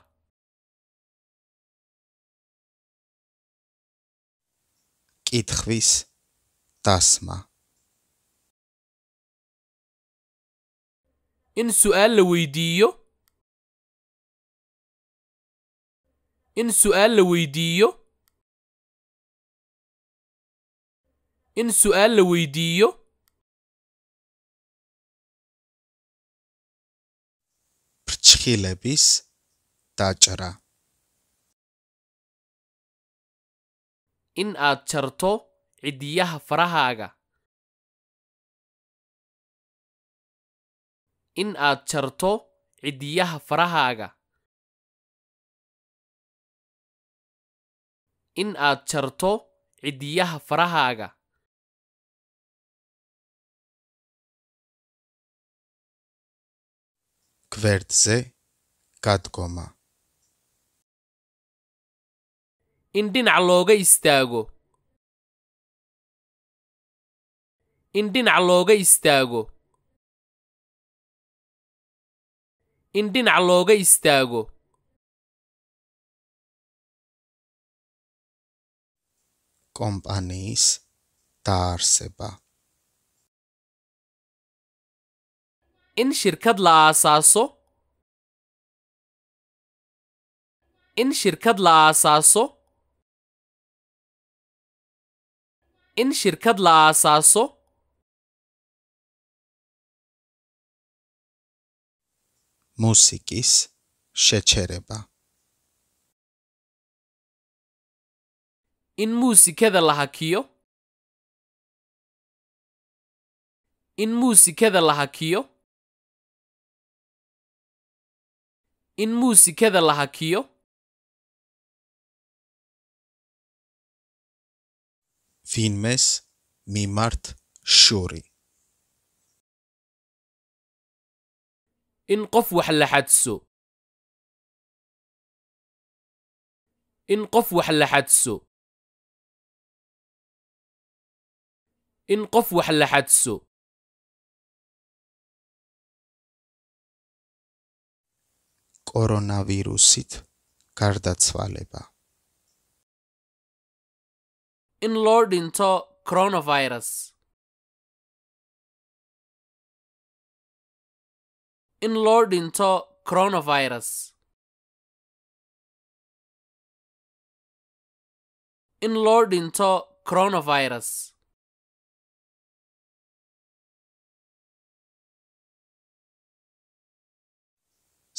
კითხვის დასმა. ان سؤال لويديو ان سؤال لويديو ان سؤال لويديو ფრჩხილების დაჭრა in aad jarto ciddiyaha farahaaga in aad jarto ciddiyaha farahaaga in aad jarto ciddiyaha farahaaga kverdze kadkoma in dhinac looga istaago in dhinac looga istaago in dhinac looga istaago კომპანიის shirkad la aasaaso in shirkad la aasaaso in shirkad la aasaaso musikis შეჩერება in muusikada la hakiyo in muusikada la hakiyo in muusikada la hakiyo فين مس مي مارت الشوري انقف وحلا حادسو انقف وحلا حادسو انقف وحلا حادسو კორონავირუსით გარდაცვალება in loo dhinto coronavirus in loo dhinto coronavirus in loo dhinto coronavirus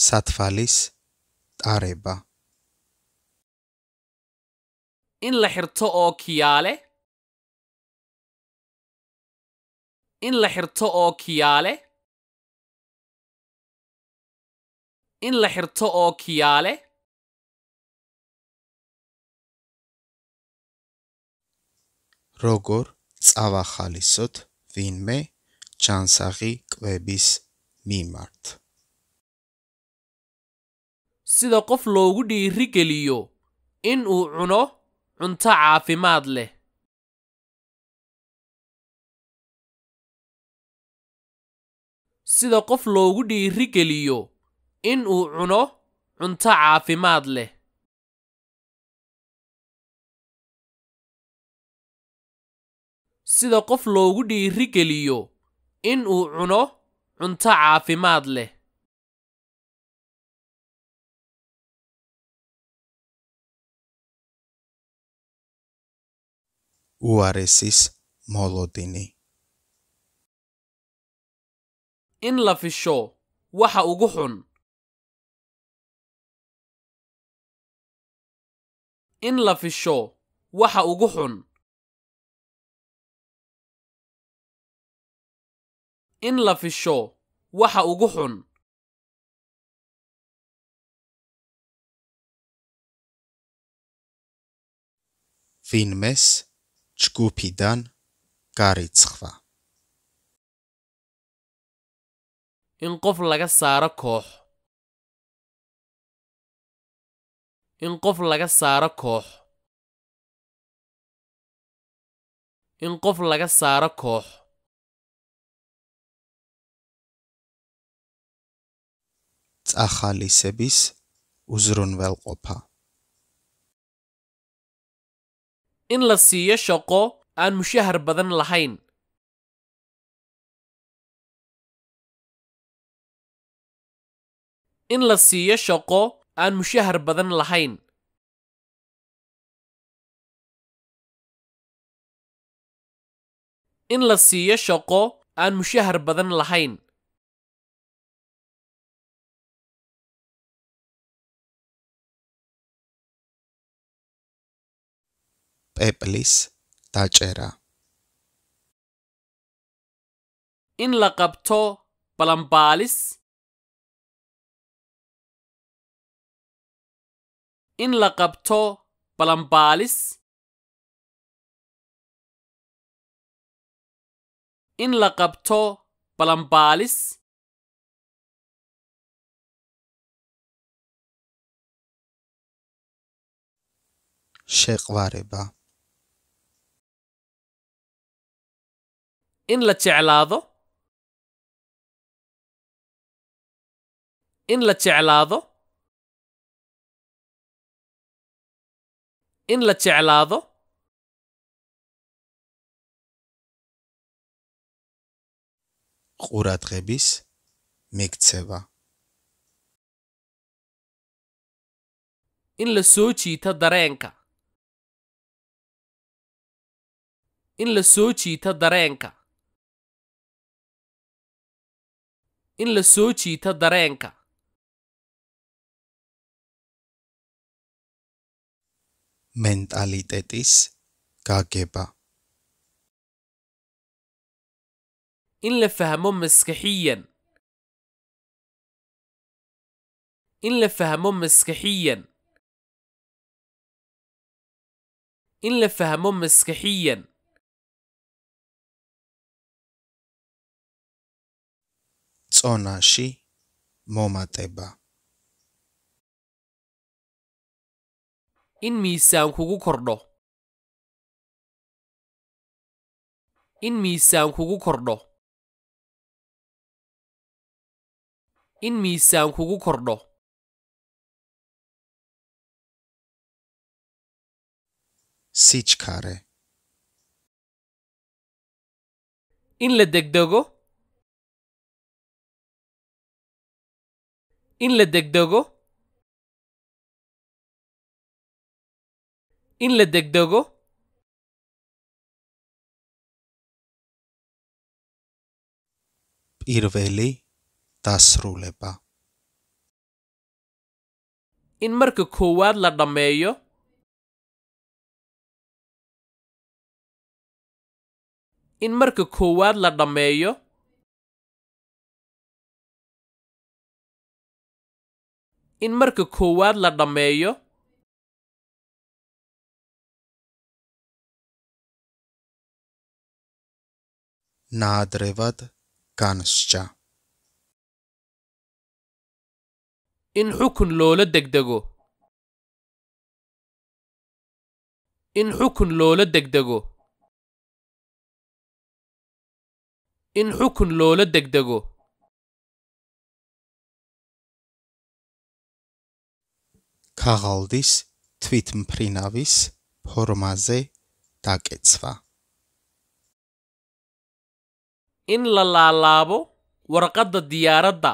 სათვალის ტარება in la xirto oo kiyaale in la xirto oo kiyaale in la xirto oo kiyaale როგორ წავახალისოთ ვინმე ჩანსაღი კვების მიმართ sida qof loogu dhiiri geliyo in uu cuno cunto caafimaad leh. sida qof loogu dhiiri geliyo in uu cuno cunto caafimaad leh sida qof loogu dhiiri geliyo in uu cuno cunto caafimaad leh უარესის მოლოდინი. in la fisho waxa ugu xun in la fisho waxa ugu xun in la fisho waxa ugu xun filmes ჯგუფიდან გარიცხვა. in qof laga saaro koox in qof laga saaro koox in qof laga saaro koox წახალისების უზრუნველყოფა in la siiyo shaqo aan mushahar badan lahayn in la siiyo shaqo aan mushahar badan lahayn in la siiyo shaqo aan mushahar badan lahayn პეპლის დაჭერა. in la qabto balanbaalis in la qabto balanbaalis in la qabto balanbaalis შეყვარება in la jeclaado in la jeclaado in la jeclaado ყურადღების მიქცევა in la soo jiita dareenka in la soo jiita dareenka in la soo jiito dareenka mentaliteetis kageba in la fahmo maskaxiyan in la fahmo maskaxiyan in la fahmo maskaxiyan წონაში მომატება. in miisaan kugu kordho in miisaan kugu kordho in miisaan kugu kordho sichkare in la degdego in la degdego in la degdego პირველი დასრულება in marka koowaad la dhammeeyo in marka koowaad la dhammeeyo in marka koowaad la dhammeeyo naadrevad kansja in xukun loola degdego in xukun loola degdego in xukun loola degdego ქაღალდის თვითმფრინავის ფორმაზე დაკეცვა. in la laalaabo warqadda diyaaradda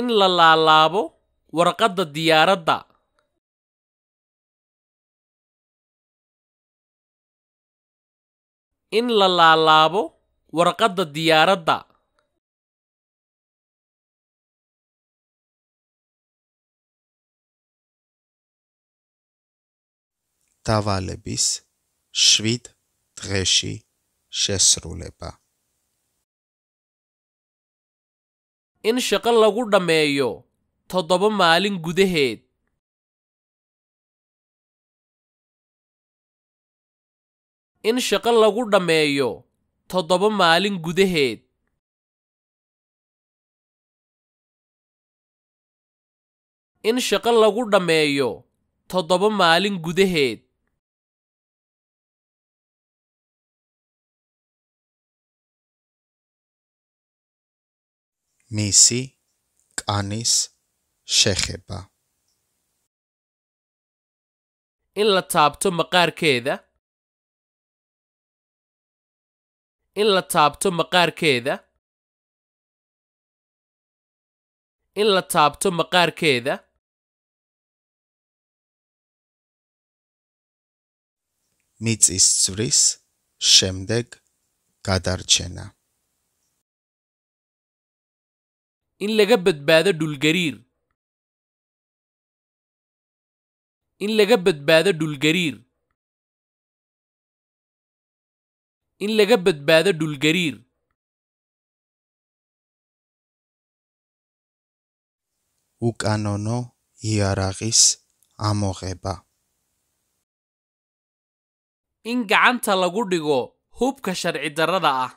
in la laalaabo warqadda diyaaradda in la laalaabo warqadda diyaaradda დავალების შვიდ დღეში შესრულება. in shaqo lagu dhammeeyo toddoba maalin gudaheed in shaqo lagu dhammeeyo toddoba maalin gudaheed in shaqo lagu dhammeeyo toddoba maalin gudaheed მისი კანის შეხება. in la taabto maqaarkeeda in la taabto maqaarkeeda in la taabto maqaarkeeda მიწისძვრის შემდეგ გადარჩენა in laga badbaado dhulgariir in laga badbaado dhulgariir in laga badbaado dhulgariir უკანონო იარაღის ამოღება in gacanta lagu dhigo hubka sharci darada ah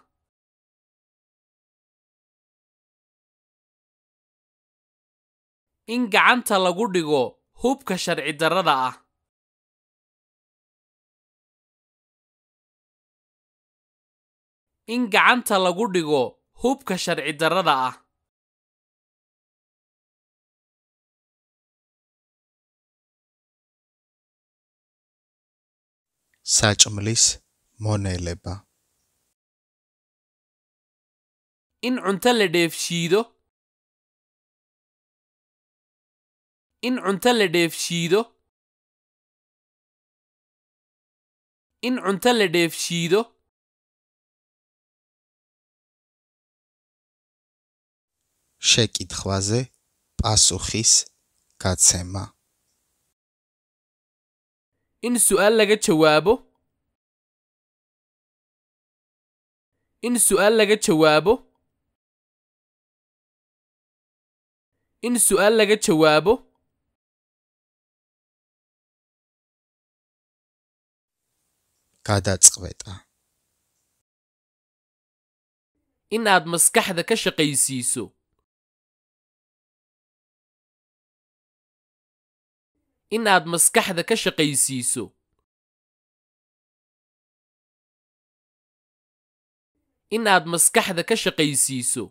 in gacanta lagu dhigo hubka sharci darrada ah in gacanta lagu dhigo hubka sharci darrada ah საჭმლის მონელება in cunto la dheefshiido in cunto la dheefshiido in cunto la dheefshiido შეკითხვაზე pasukhis გაცემა in su'aal laga jawaabo in su'aal laga jawaabo in su'aal laga jawaabo gaadaadsqbeeda inaad maskaxda ka shaqaysiiso inaad maskaxda ka shaqaysiiso inaad maskaxda ka shaqaysiiso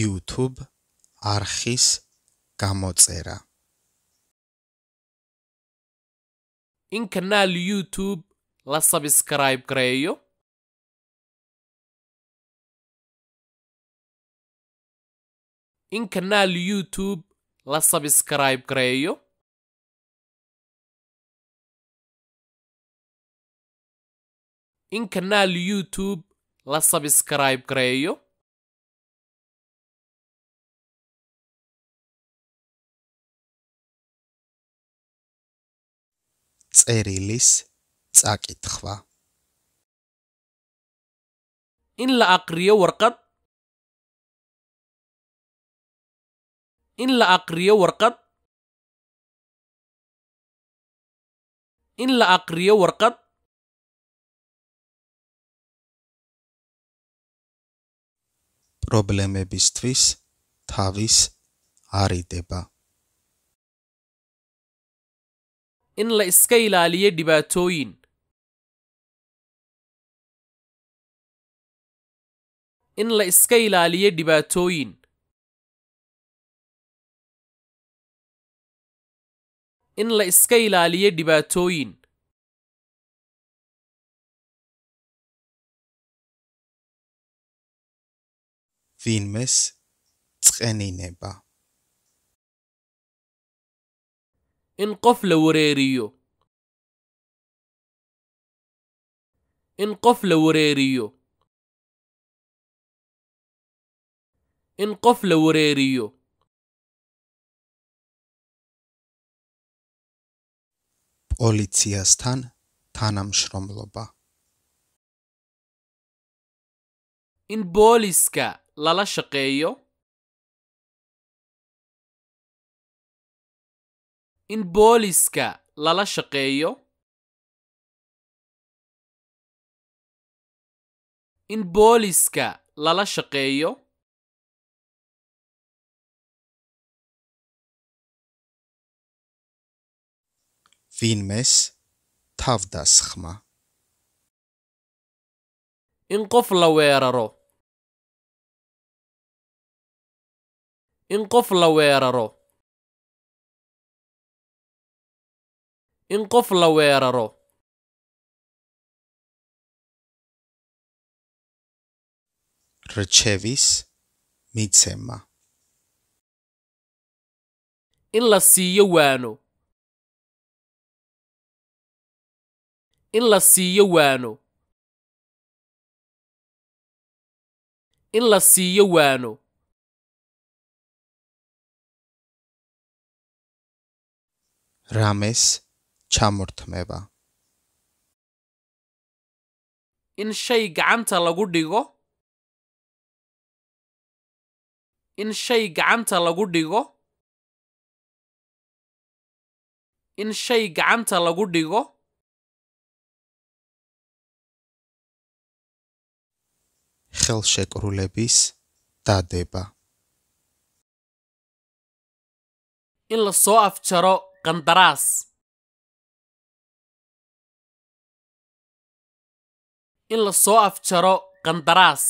youtube arkhis გამოწერა. იმ კანალ YouTube ლა subscribe კრეიო იმ კანალ YouTube ლა subscribe კრეიო იმ კანალ YouTube ლა subscribe კრეიო წერილის წაკითხვა إن لا أقري ورقة إن لا أقري ورقة إن لا أقري ورقة პრობლემებისთვის თავის არიდება in la iska ilaaliyo dhibaatooyin in la iska ilaaliyo dhibaatooyin in la iska ilaaliyo dhibaatooyin ვინმეს წყენინება in qof la wareeriyo in qof la wareeriyo in qof la wareeriyo პოლიციასთან თანამშრომლობა in booliska lala shaqeeyo in booliska lala shaqeeyo in booliska lala shaqeeyo fiinmees taafdaasakhma in qof la weeraro in qof la weeraro in qof la weeraro ricevis micema in la siiyo waano in la siiyo waano in la siiyo waano rames ჩამორთმევა in shay gacanta lagu dhigo in shay gacanta lagu dhigo in shay gacanta lagu dhigo ხელშეკრულების დადება in la soo afjaro qandaraas in la soo afjaro qandaraas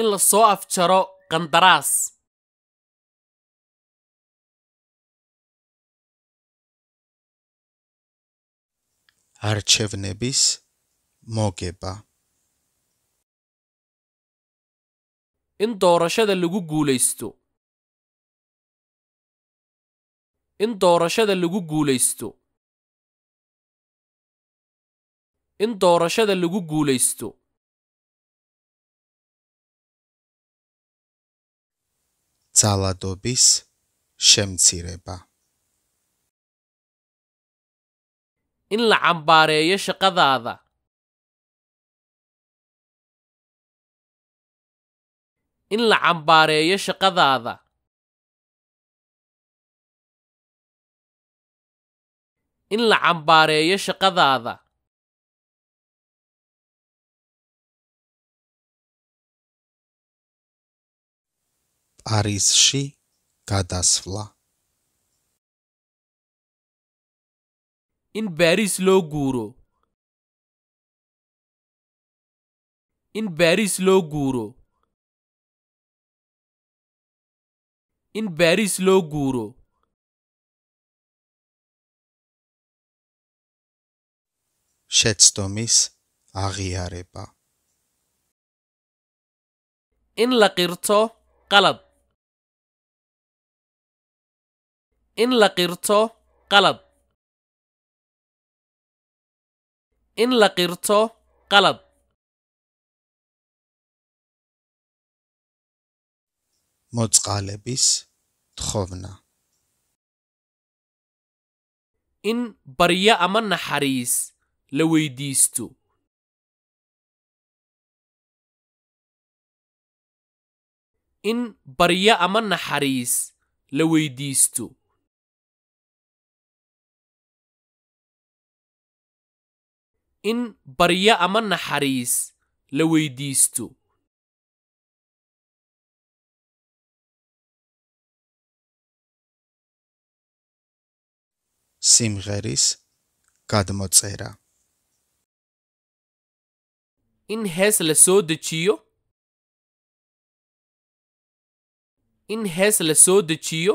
in la soo afjaro qandaraas არჩევნების მოგება in doorashada lagu guulaysto in doorashada lagu guulaysto in doorashada lagu guulaysto ძალადობის შემცირება in la cambaareeyo shaqadaada in la cambaareeyo shaqadaada in la cambaareeyo shaqadaada არის გადასვლა in paris loo guuro in paris loo guuro in paris loo guuro შეცდომის აღიარება in la qirto in la qirto qalab in la qirto qalad მოწყალების თხოვნა in barya ama naxariis la weydiisto in barya ama naxariis la weydiisto in baryo ama naxariis la weydiisto სიმღერის გადმოწერა in hes lasoo dejiyo in la soo dejiyo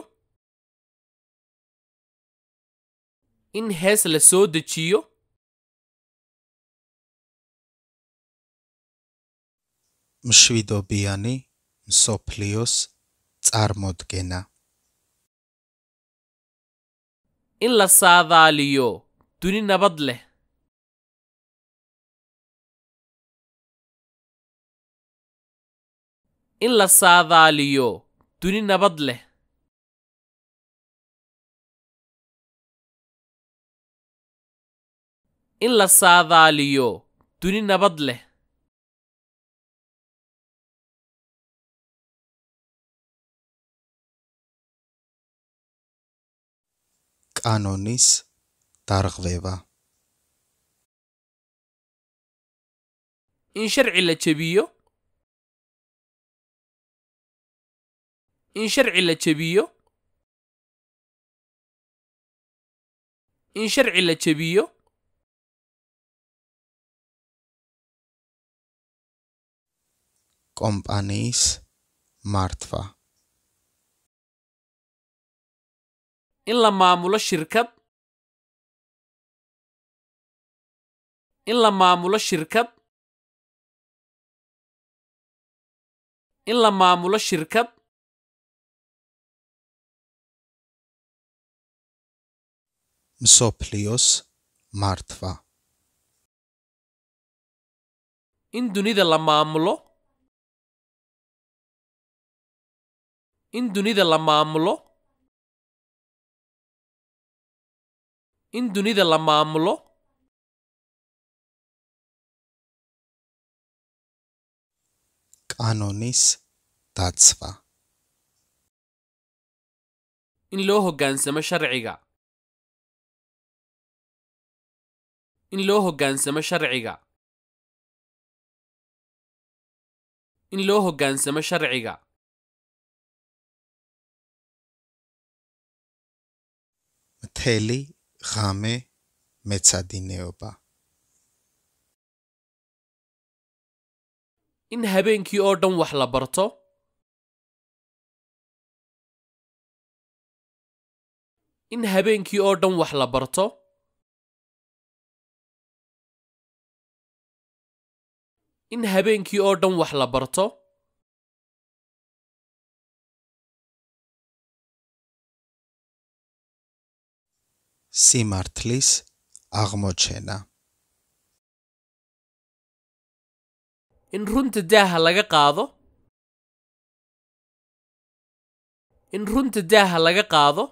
in hes lasoo dejiyo მშვიდობიანი მსოფლიოს წარმოქმნა. in la saadaaliyo duni nabad leh in la saadaaliyo duni nabad leh in la saadaaliyo duni nabad კანონის დარღვევა. ان شرعي لا تشبيه إن شرعي لا تشبيه إن شرعي لا تشبيه კომპანიის მართვა in la maamulo shirkad in la maamulo shirkad in la maamulo shirkad მსოფლიოს martva in dunida la maamulo in dunida la maamulo in dunida la maamulo qanonis daadsfa in loo hoggaansamo sharciga in loo hoggaansamo sharciga in loo hoggaansamo sharciga matheli ღამე მეცადინეობა in habeenkii oo dhan wax la barto in habeenkii oo dhan wax la barto in habeenkii oo dhan wax la barto სიმართლის აღმოჩენა in runta daaha laga qaado in runta daaha laga qaado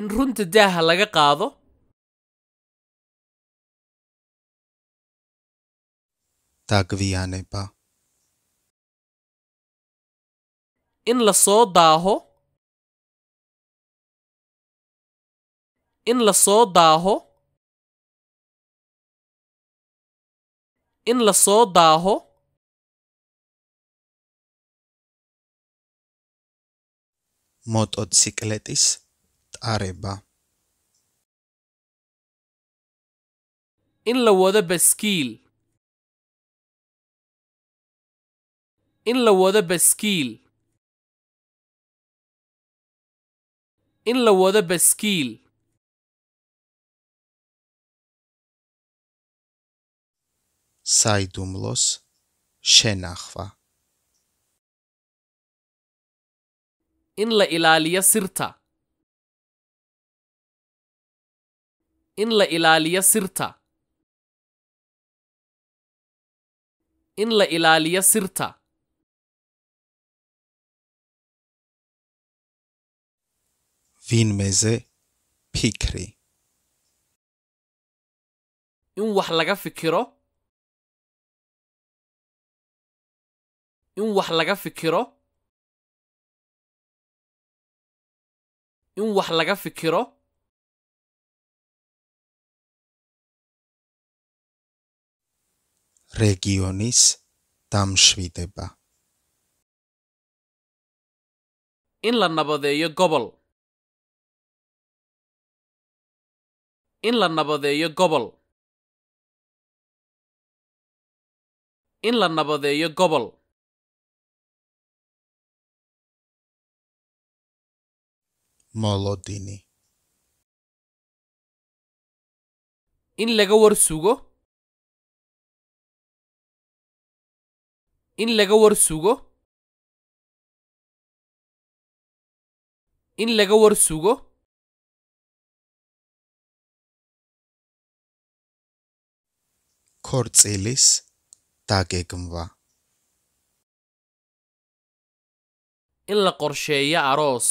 in runta daaha laga qaado dagyaaeba in la soo in la soo daaho in la soo daaho მოტოციკლეტის ტარება in la wado baskiil in la wado baskiil in la wado baskiil საიდუმლოს შენახვა. إن لا إلالية سرتا إن لا إلالية سرتا إن لا إلالية سرتا ვინმეზე ფიქრი. იმ ვაჰ ლაგა ფიქრო in wax laga fikiro in wax laga fikiro რეგიონის დამშვიდება in la nabadeeyo gobol in la nabadeeyo gobol in la nabadeeyo gobol molodini in laga war sugo in laga war sugo in laga war sugo ქორწილის in la qorsheeya aroos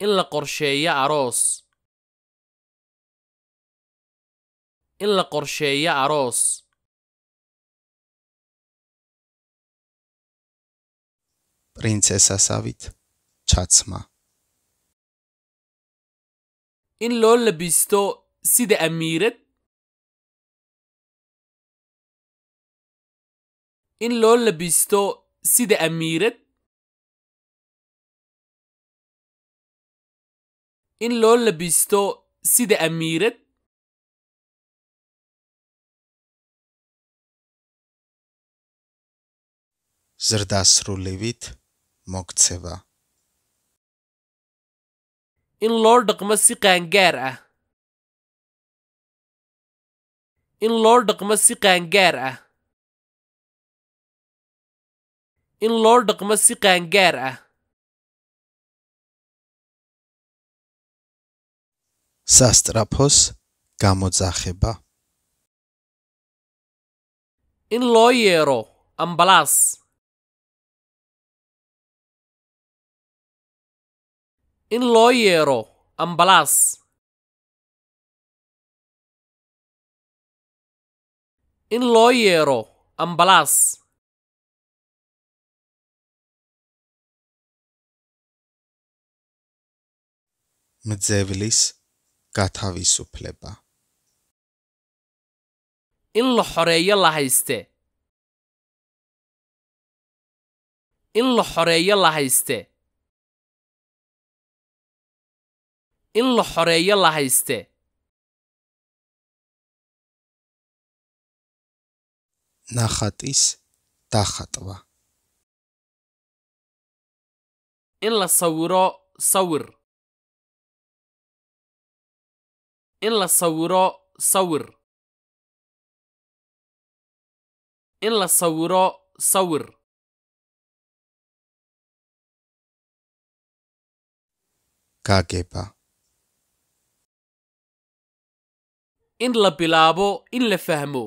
in la qorsheeyo aroos in la qorsheeyo aroos prinsesa savit in loo labisto sida amiirad in loo labisto sida amiirad in loo labisto sida amiirad ზრდასრულივით მოქცევა in loo dhaqmo si qaangaar ah in loo dhaqmo si qaangaar ah in loo dhaqmo si qaangaar ah სასტრაფოს გამოძახება in loiero amblas in loyero amblas in loyero amblas მძევლის გათავისუფლება in la xoreeyo la hayste in la xoreeyo la hayste in la xoreeyo la hayste ნახატის დახატვა in la sawiro sawir in la sawiro sawir in la sawiro sawir kagepa in la bilaabo in la fahmo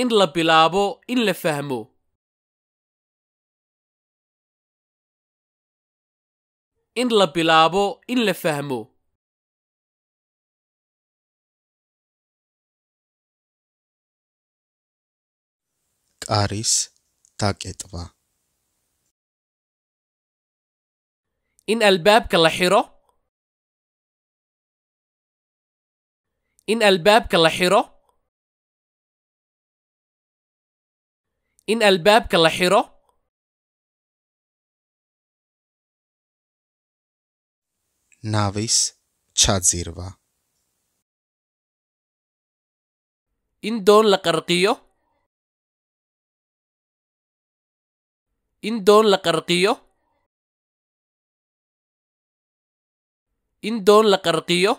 in la bilaabo in la fahmo in la bilaabo in la fahmo ቃሪስ ታቄጥባ in albaabka la xiro in albaabka la xiro in albaabka la xiro navis chadzirva in doon la qarqiyo in doon la qarqiyo in doon la qarqiyo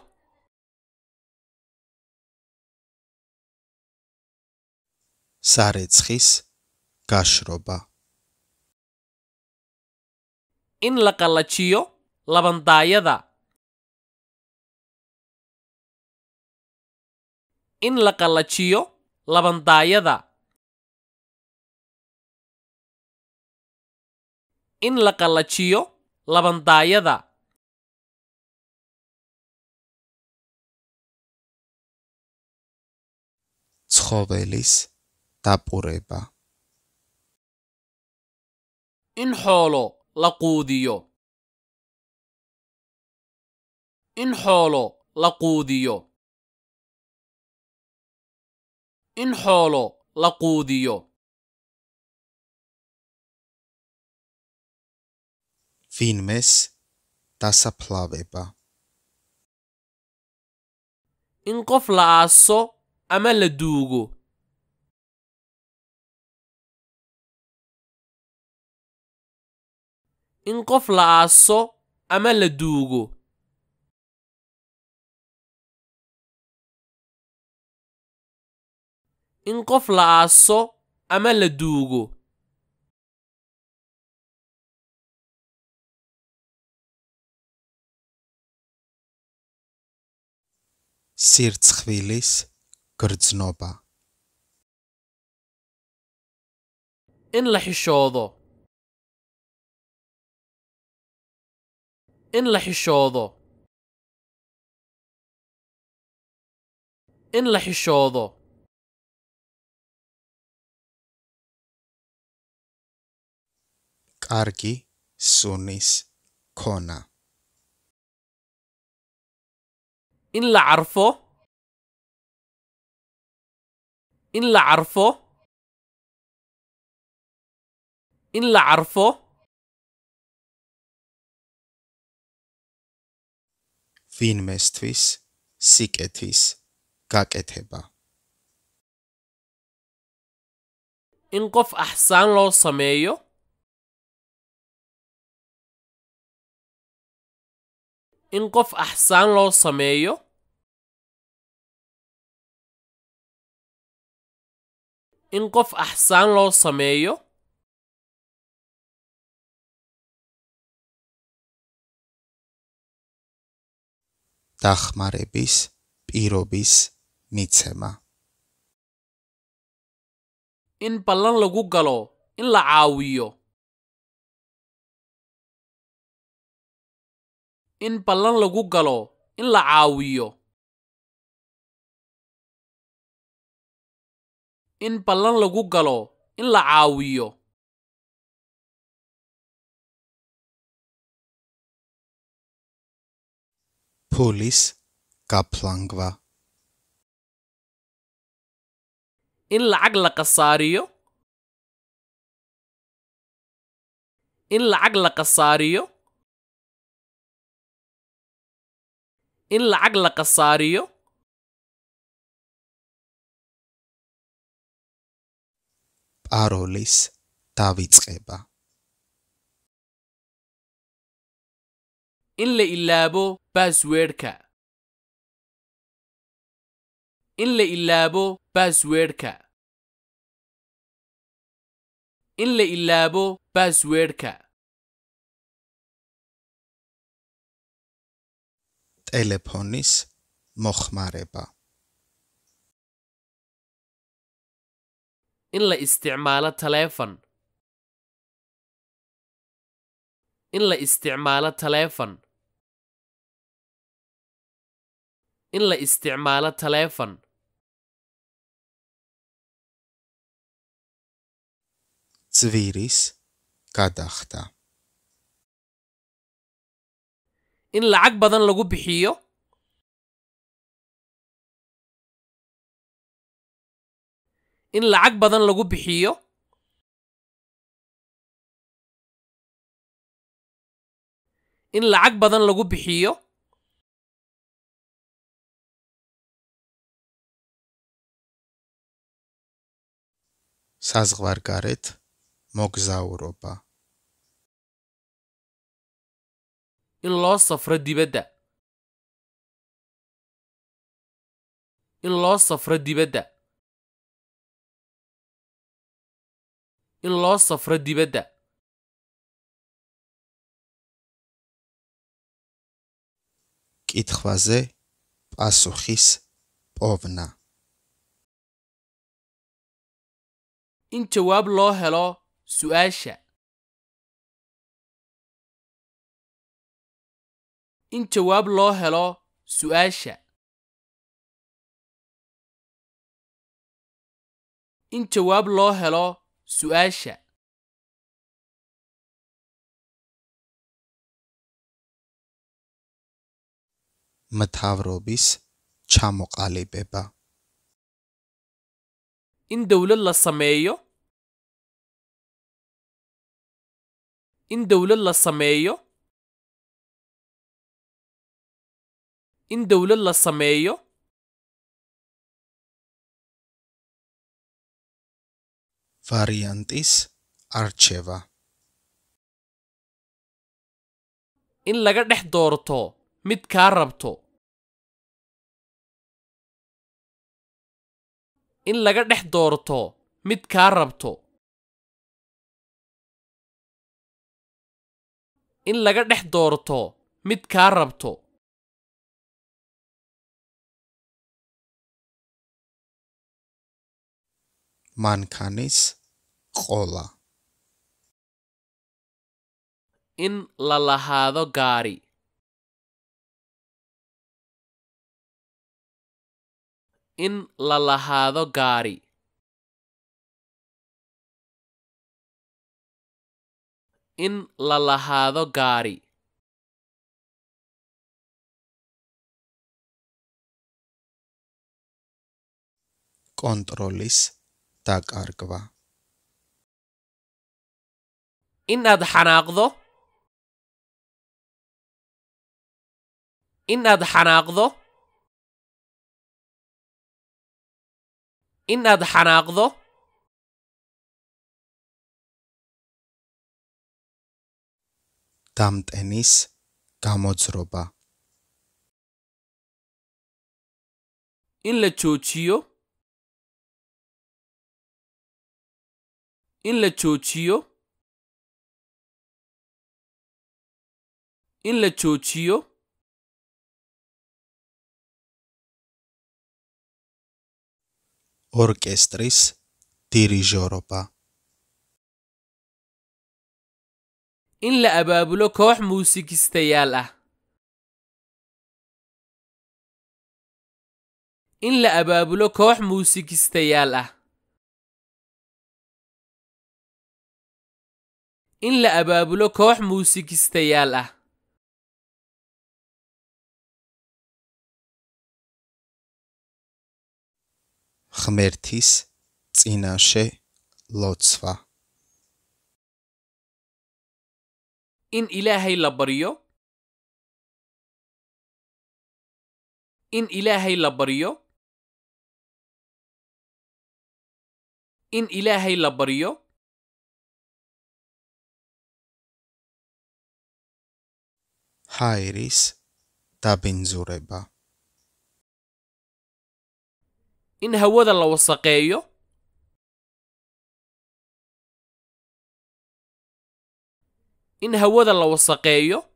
სარეცხის გაშრობა in la qalachiyo labandaayada in la qallajiyo labandaayada in la qallajiyo labandaayada ცხოველის დაპურება in xoolo la quudiyo in xoolo la quudiyo in xoolo la quudiyo filmes dasaplaveba in qof la aaso ama la duugo in qof la aaso ama la duugo in qof la aaso ama la duugo სირც ხვილის გრძნობა ინ ლაჰიშოოდო ინ ლაჰიშოოდო ინ ლაჰიშოოდო arki sunis kona in la carfo in la carfo in la carfo ვინმესთვის siketis გაკეთება in qof axsaan loo sameeyo in qof axsaan loo sameeyo in qof axsaan loo sameeyo დახმარების პირობის მიცემა in ballan lagu galo in la caawiyo in ballan lagu galo in la caawiyo in ballan lagu galo in la caawiyo Polis Kaplangwa in lacag la khasaariyo in lacag la khasaariyo in lacag la khasaariyo პაroლის დავიწყება in la ilaabo passwordka in la ilaabo passwordka in la ilaabo passwordka ტელეფონის მოხმარება in la isticmaalo taleefan in la isticmaalo taleefan in la isticmaalo taleefan ძვირის გადახდა in lacag badan lagu bixiyo in lacag badan lagu bixiyo in lacag badan lagu bixiyo saas საზღვარგარეთ მოგზაურობა in loo safro dibadda in loo safro dibadda in loo safro dibadda კითხვაზე პასუხის პოვნა in jawaab loo helo su'aasha in jawaab loo helo su'aasha in jawaab loo helo su'aasha მთავრობის ჩამოყალიბება in dawlad la sameeyo in dawlad la sameeyo in dowlad la sameeyo variantის არჩევა in laga dhex doorto mid kaa rabto in laga dhex doorto mid kaa rabto in laga dhex doorto mid kaa rabto Mancanis kola. in la gari in la gari in la gari controlis taag argaba inaad xanaaqdo inaad xanaaqdo inaad xanaaqdo დამტენის გამოძრობა in la joojiyo in la joojiyo in la joojiyo orkestris დირიჟორობა in la abaabulo koox muusikistayaal ah in la abaabulo koox muusikistayaal ah in la abaabulo koox muusikistayaal ah ღმერთის წინაშე ლოცვა in ilaahay la baryo in ilaahay la baryo in ilaahay la baryo ჰაერის დაბინძურება إن هواذا لا وسقيه إن هواذا لا وسقيه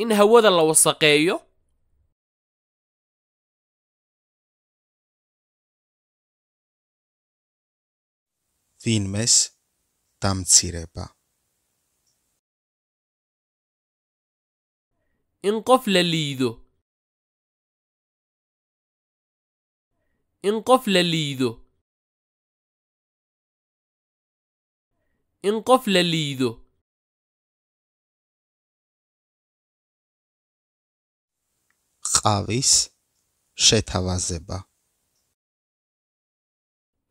إن هواذا لا وسقيه ثين مس დამცირება. in qof la liido in qof la liido in qof la liido ყავის შეთავაზება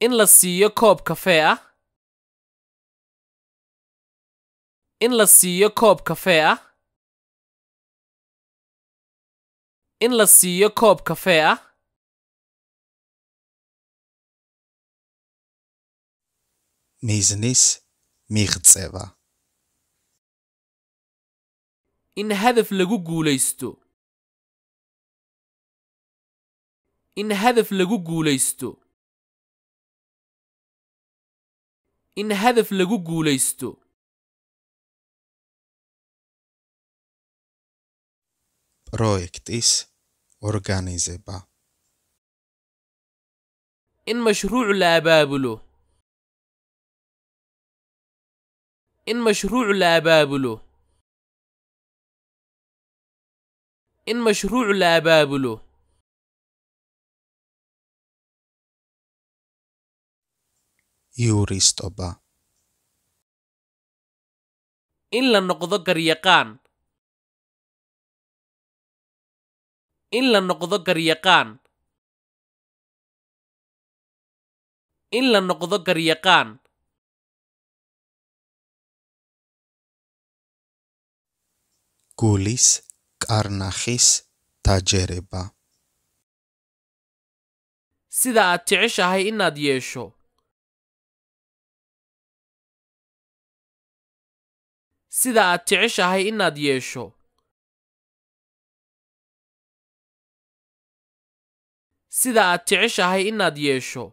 in la siiyo koob kafee ah in la siiyo koob kafee ah in la siiyo koob kafee ah მიზნის მიღწევა in hadaf lagu guulaysto in hadaf lagu guulaysto in hadaf lagu guulaysto projektis organizeba. إن مشروع لابابلو إن مشروع لابابلو إن مشروع لابابلو يوريستوبا إن لنقضى قريقان in la noqdo garyaqaan in la noqdo garyaqaan გულის კარნახის tajereba sida aad jeceshahay inaad yeesho sida aad jeceshahay inaad yeesho sida aad jeceshahay inaad yeesho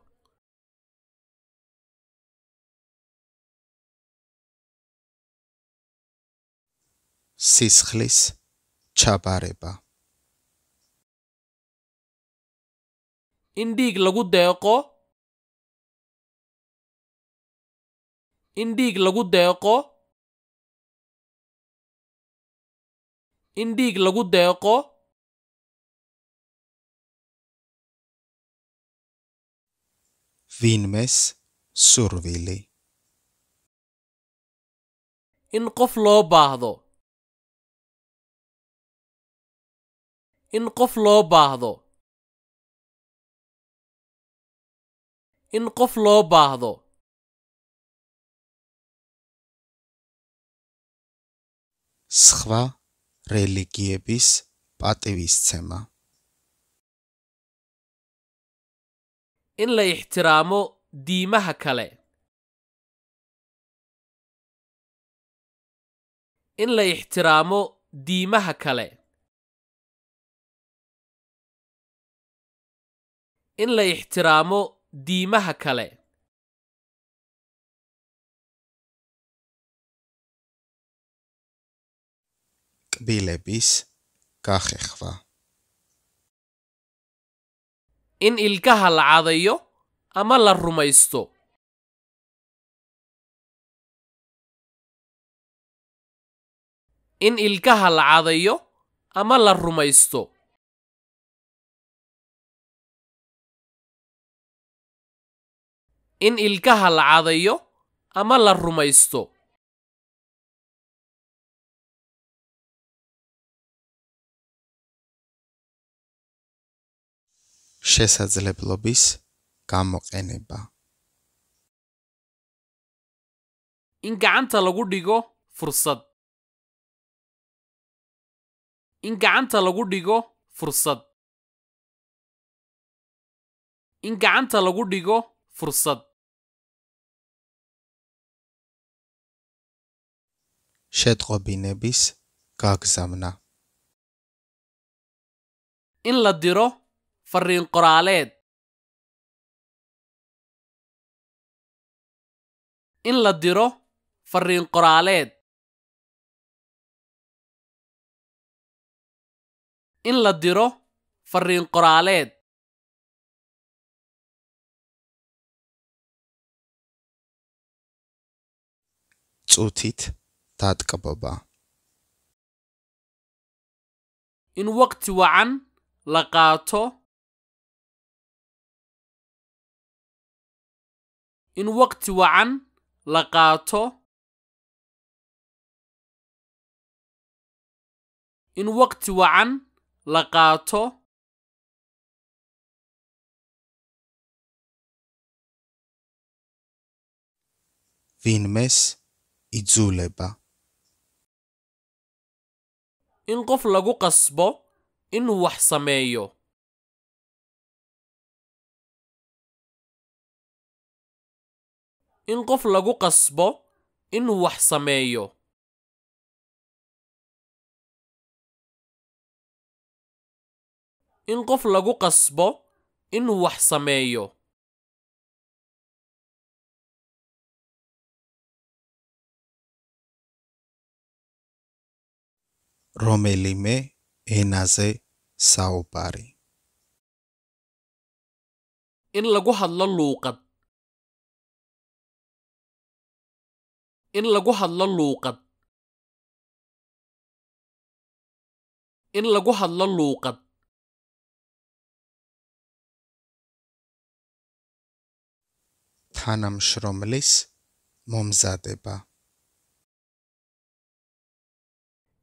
სისხლის ჩაბარება indhiig lagu deeqo indhiig lagu deeqo indhiig lagu deeqo vinmes survili in qof loo baahdo in qof loo baahdo in qof loo baahdo სხვა რელიგიების პატივისცემა in la ixtiraamo diimaha kale in la ixtiraamo diimaha kale in la ixtiraamo diimaha kale კბილების გახეხვა in ilkaha la cadayo ama la rumaysto in ilkaha la cadayo ama la rumaysto in ilkaha la cadayo ama la rumaysto შესაძლებლობის გამოყენება. in gacanta lagu dhigo fursad in gacanta lagu dhigo fursad in gacanta lagu dhigo fursad შეტყობინების გაგზავნა in la diro fariin qoraaleed in la diro fariin qoraaleed in la diro fariin qoraaleed წუთით taadqababa in waqti wacan la qaato in waqti wacan la qaato in waqti wacan la qaato ვინმეს იძულება in qof lagu qasbo inuu wax sameeyo in qof lagu qasbo inuu wax sameeyo in qof lagu qasbo inuu wax sameeyo romelime enase saubari in lagu hadlo luuqad in lagu hadlo luuqad in lagu hadlo luuqad თანამ შრომლის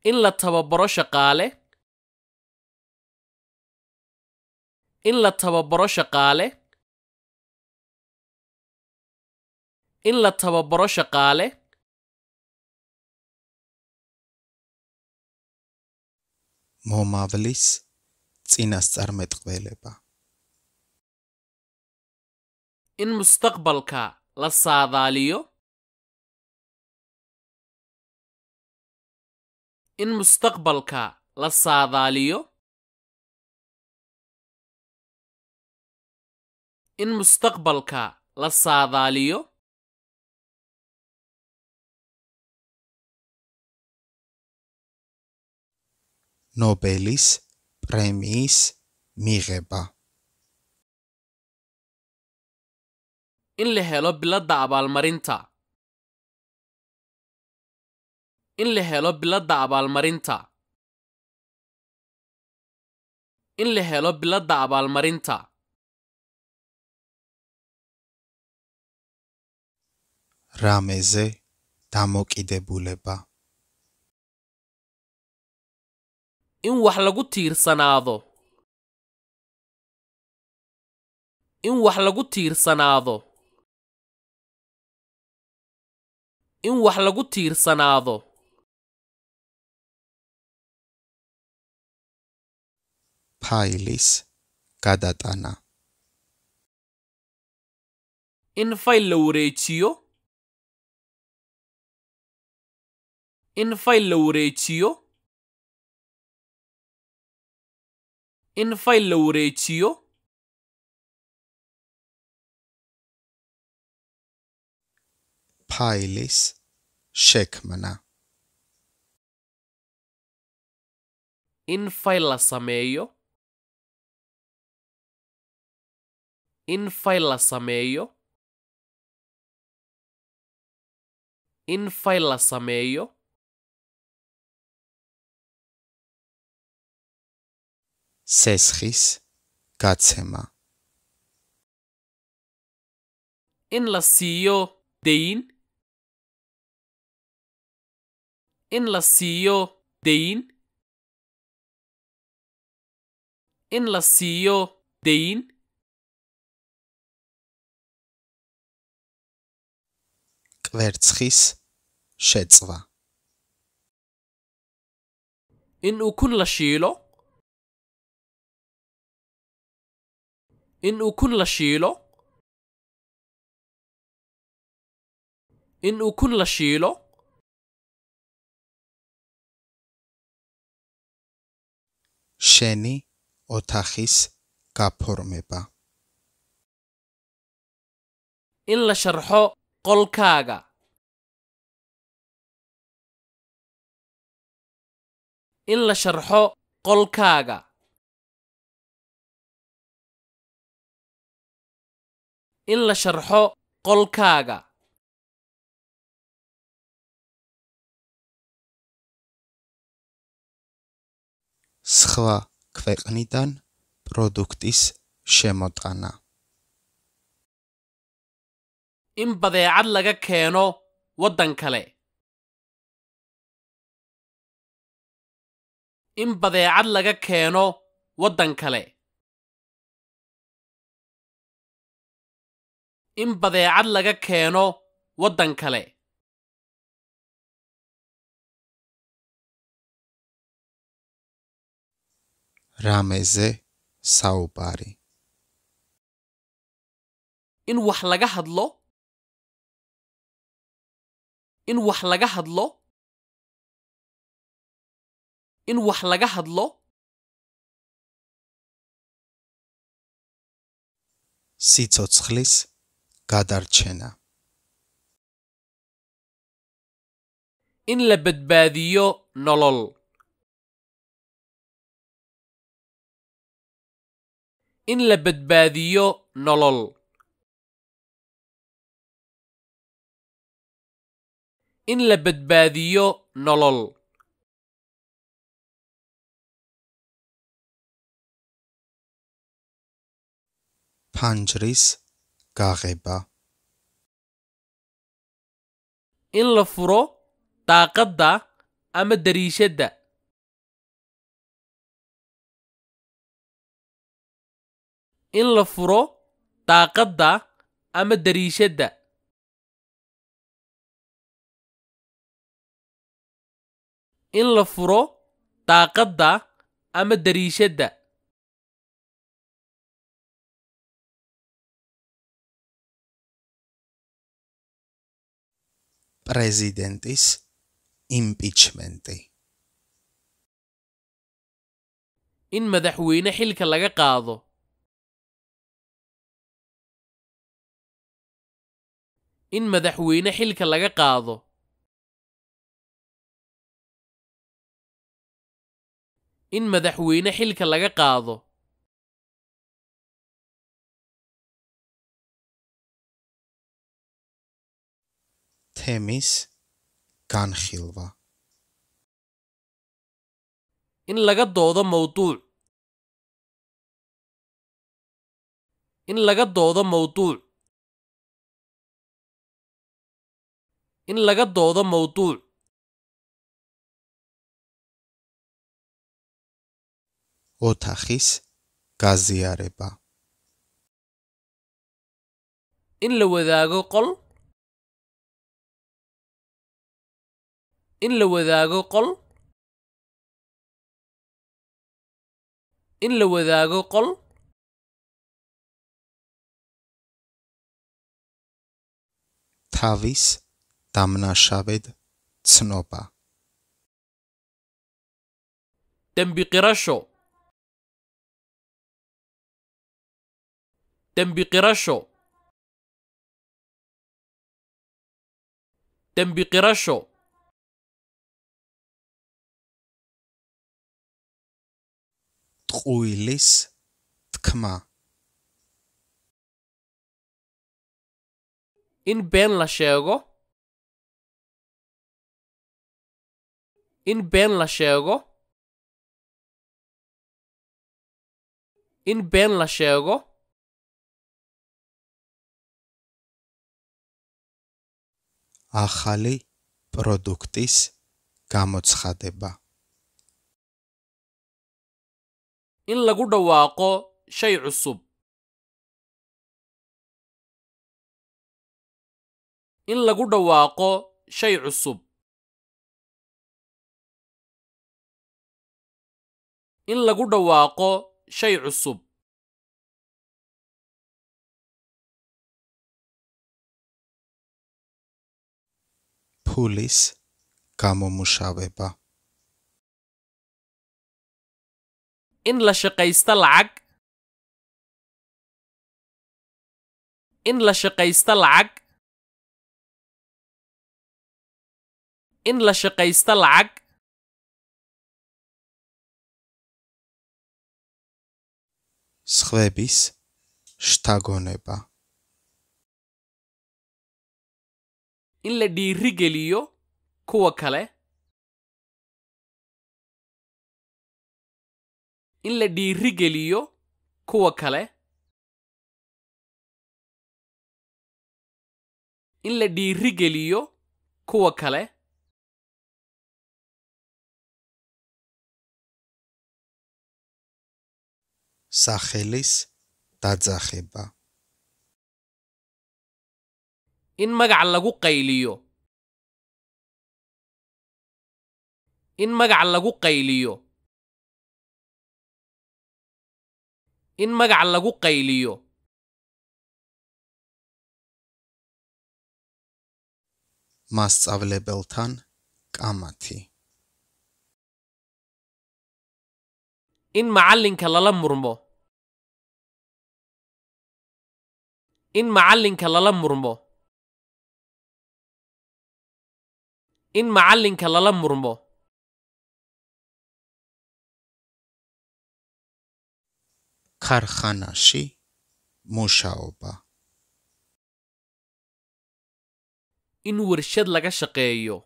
in la tababaro shaqaale in la tababaro shaqaale in la tababaro shaqaale მომავლის წინასწარმეტყველება. in mustaqbalka la saadaaliyo in mustaqbalka la saadaaliyo in mustaqbalka la saadaaliyo ნობელის პრემიის მიღება. in la helo biladda abaalmarinta in la helo biladda abaalmarinta in la helo biladda abaalmarinta რამეზე დამოკიდებულება in wax lagu tiirsanaado in wax lagu tiirsanaado in wax lagu tiirsanaado failis gadatana in fayl la wareejiyo in fayl la wareejiyo in fayl la wareejiyo paylis sheekmana in fayl la sameeyo in fayl la sameeyo in fayl la sameeyo სესხის გაცემა in la siyo dein in la siyo dein in la siyo dein კვერცხის შეწვა in ukun la shilo in ukun la shiilo in ukun la shiilo შენი ოთახის გაფორმება in la sharxo qolkaaga in la sharxo qolkaaga in la sharxo qolkaaga სხვა ქვეყნიდან პროდუქტის შემოტანა in badeecad laga keeno waddan kale in badeecad laga keeno waddan kale in badeecad laga keeno waddan kale rameze saubari in wax laga hadlo in wax laga hadlo in wax laga hadlo sitsotskhlis გადარჩენა. in la badbaadiyo nolol in la badbaadiyo nolol in la badbaadiyo nolol Carreba. In la furo daaqadda ama dariishadda. In la furo daaqadda ama dariishadda. In la furo daaqadda ama dariishadda. prezidentis impeachmenti in madaxweyne xilka laga qaado in madaxweyne xilka laga qaado in madaxweyne xilka laga qaado სქემის განხილვა. in laga doodo mawduuc in laga doodo mawduuc in laga doodo mawduuc ოთახის gaziareba in la wadaago qol in la wadaago qol in la wadaago qol თავის დამნაშავედ ცნობა dembi qirasho dembi qirasho dembi qirasho ტყუილის თქმა in been la sheego in been la sheego in been la sheego ახალი პროდუქტის გამოცხადება in lagu dhawaaqo shay cusub in lagu dhawaaqo shay cusub in lagu dhawaaqo shay cusub Pulis kama mushabeba in la shaqaysta lacag in la shaqaysta lacag in la shaqaysta lacag სხვების შთაგონება in la dhiirigeliyo kuwa kale in la dhiirigeliyo kuwa kale in la dhiirigeliyo kuwa kale სახელის დაძახება in magac lagu qayliyo in magac lagu qayliyo in magaca lagu qayliyo მასწავლებელთან kamati in macallinka lala murmo in macallinka lala murmo in macallinka lala murmo ქარხანაში მუშაობა in warshad laga shaqeeyo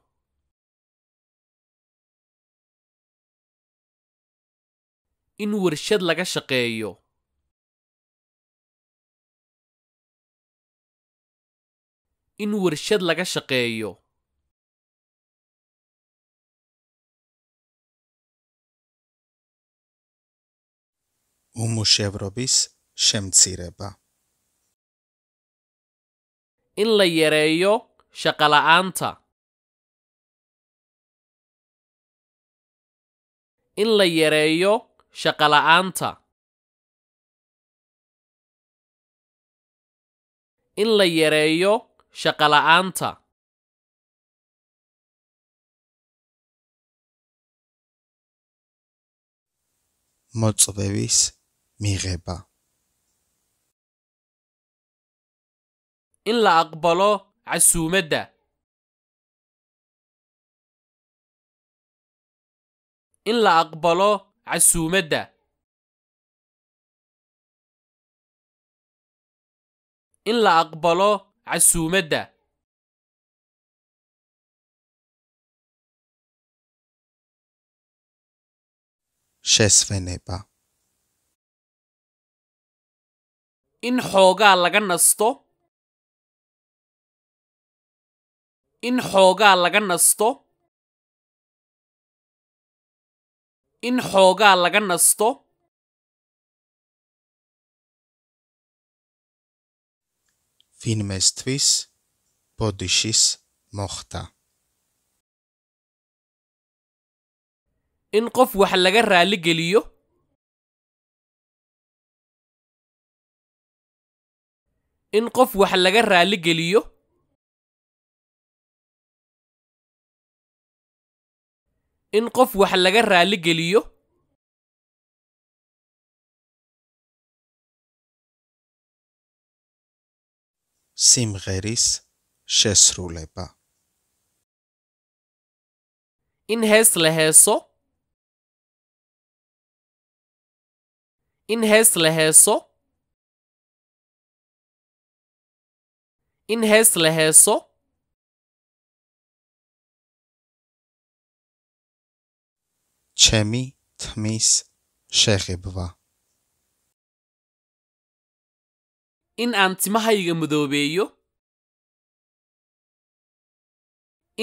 in warshad laga shaqeeyo in warshad laga shaqeeyo უმუშევრობის შემცირება in la yareeyo shaqola'aanta in la yareeyo shaqola'aanta in la yareeyo shaqola'aanta მოწვევის m'irai pas. in la aqbalo casuumadda in la aqbalo casuumadda in la aqbalo casuumadda Chesse in xoogaa laga nasto in xoogaa laga nasto in xoogaa laga nasto filmestvis podishis moxta in qof wax laga raaligeliyo in qof wax laga geliyo in qof wax laga geliyo სიმღერის შესრულება in la heeso in hees la heeso in hees la heeso ჩემი თმის შეღებვა in aan timahayga madoobeeyo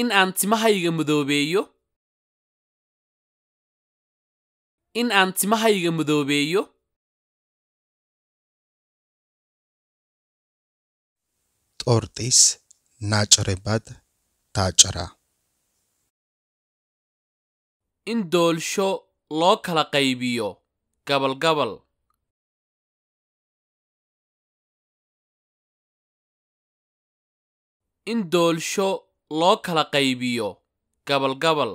in aan timahayga madoobeeyo in aan timahayga madoobeeyo ტორტის ნაჭრებად დაჭრა. in doolsho loo kala qaybiyo gabalgabal in doolsho loo kala qaybiyo gabalgabal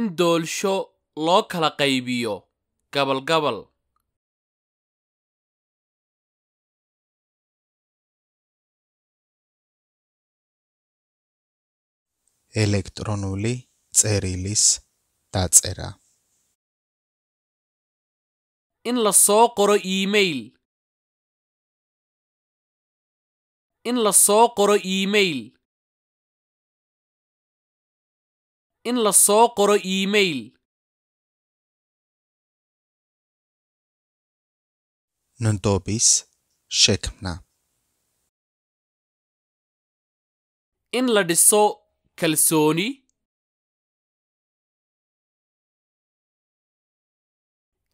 in doolsho loo kala qaybiyo gabalgabal ელექტრონული წერილის დაწერა in la soo qoro email in la soo qoro email in la soo qoro email nondobis, sheegna in la dhiso kalsooni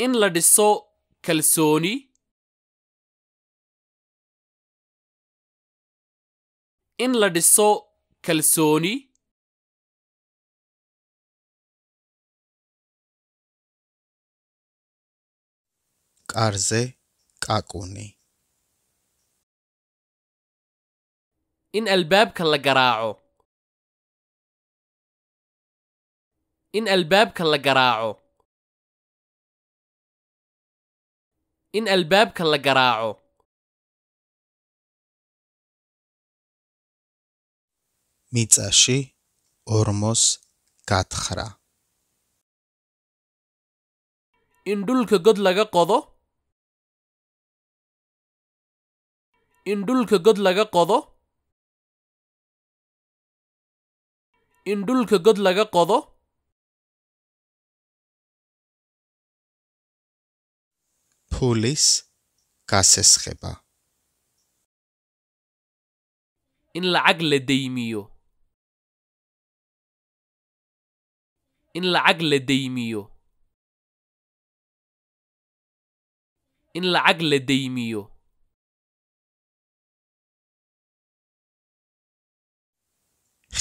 in la dhiso kalsooni in la dhiso kalsooni qarze qaaquni in albaabka la garaaco in albaabka la garaaco in albaabka la garaaco მიწაში ორმოს გათხრა. ინდულკა გოდ ლაგა ყოდო in dhulka god laga qodo in dhulka god laga qodo ፖሊስ ካሰስኸባ in lacag la deymiyo in lacag la deymiyo in lacag la deymiyo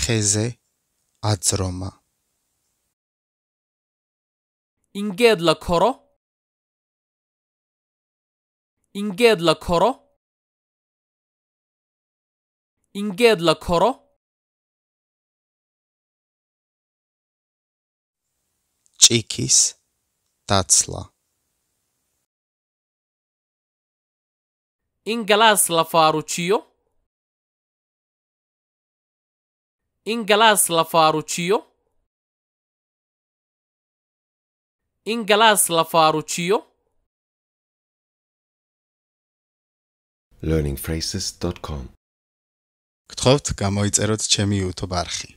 ხეზე აძრომა ინგედ ლაქორო ინგედ ლაქორო ინგედ ლაქორო ჭიქის დაცლა ინგლას ლაფარუჩიო in galaas la faarujiyo in galaas la faarujiyo learningphrases.com გთხოვთ გამოიწეროთ ჩემი YouTube არხი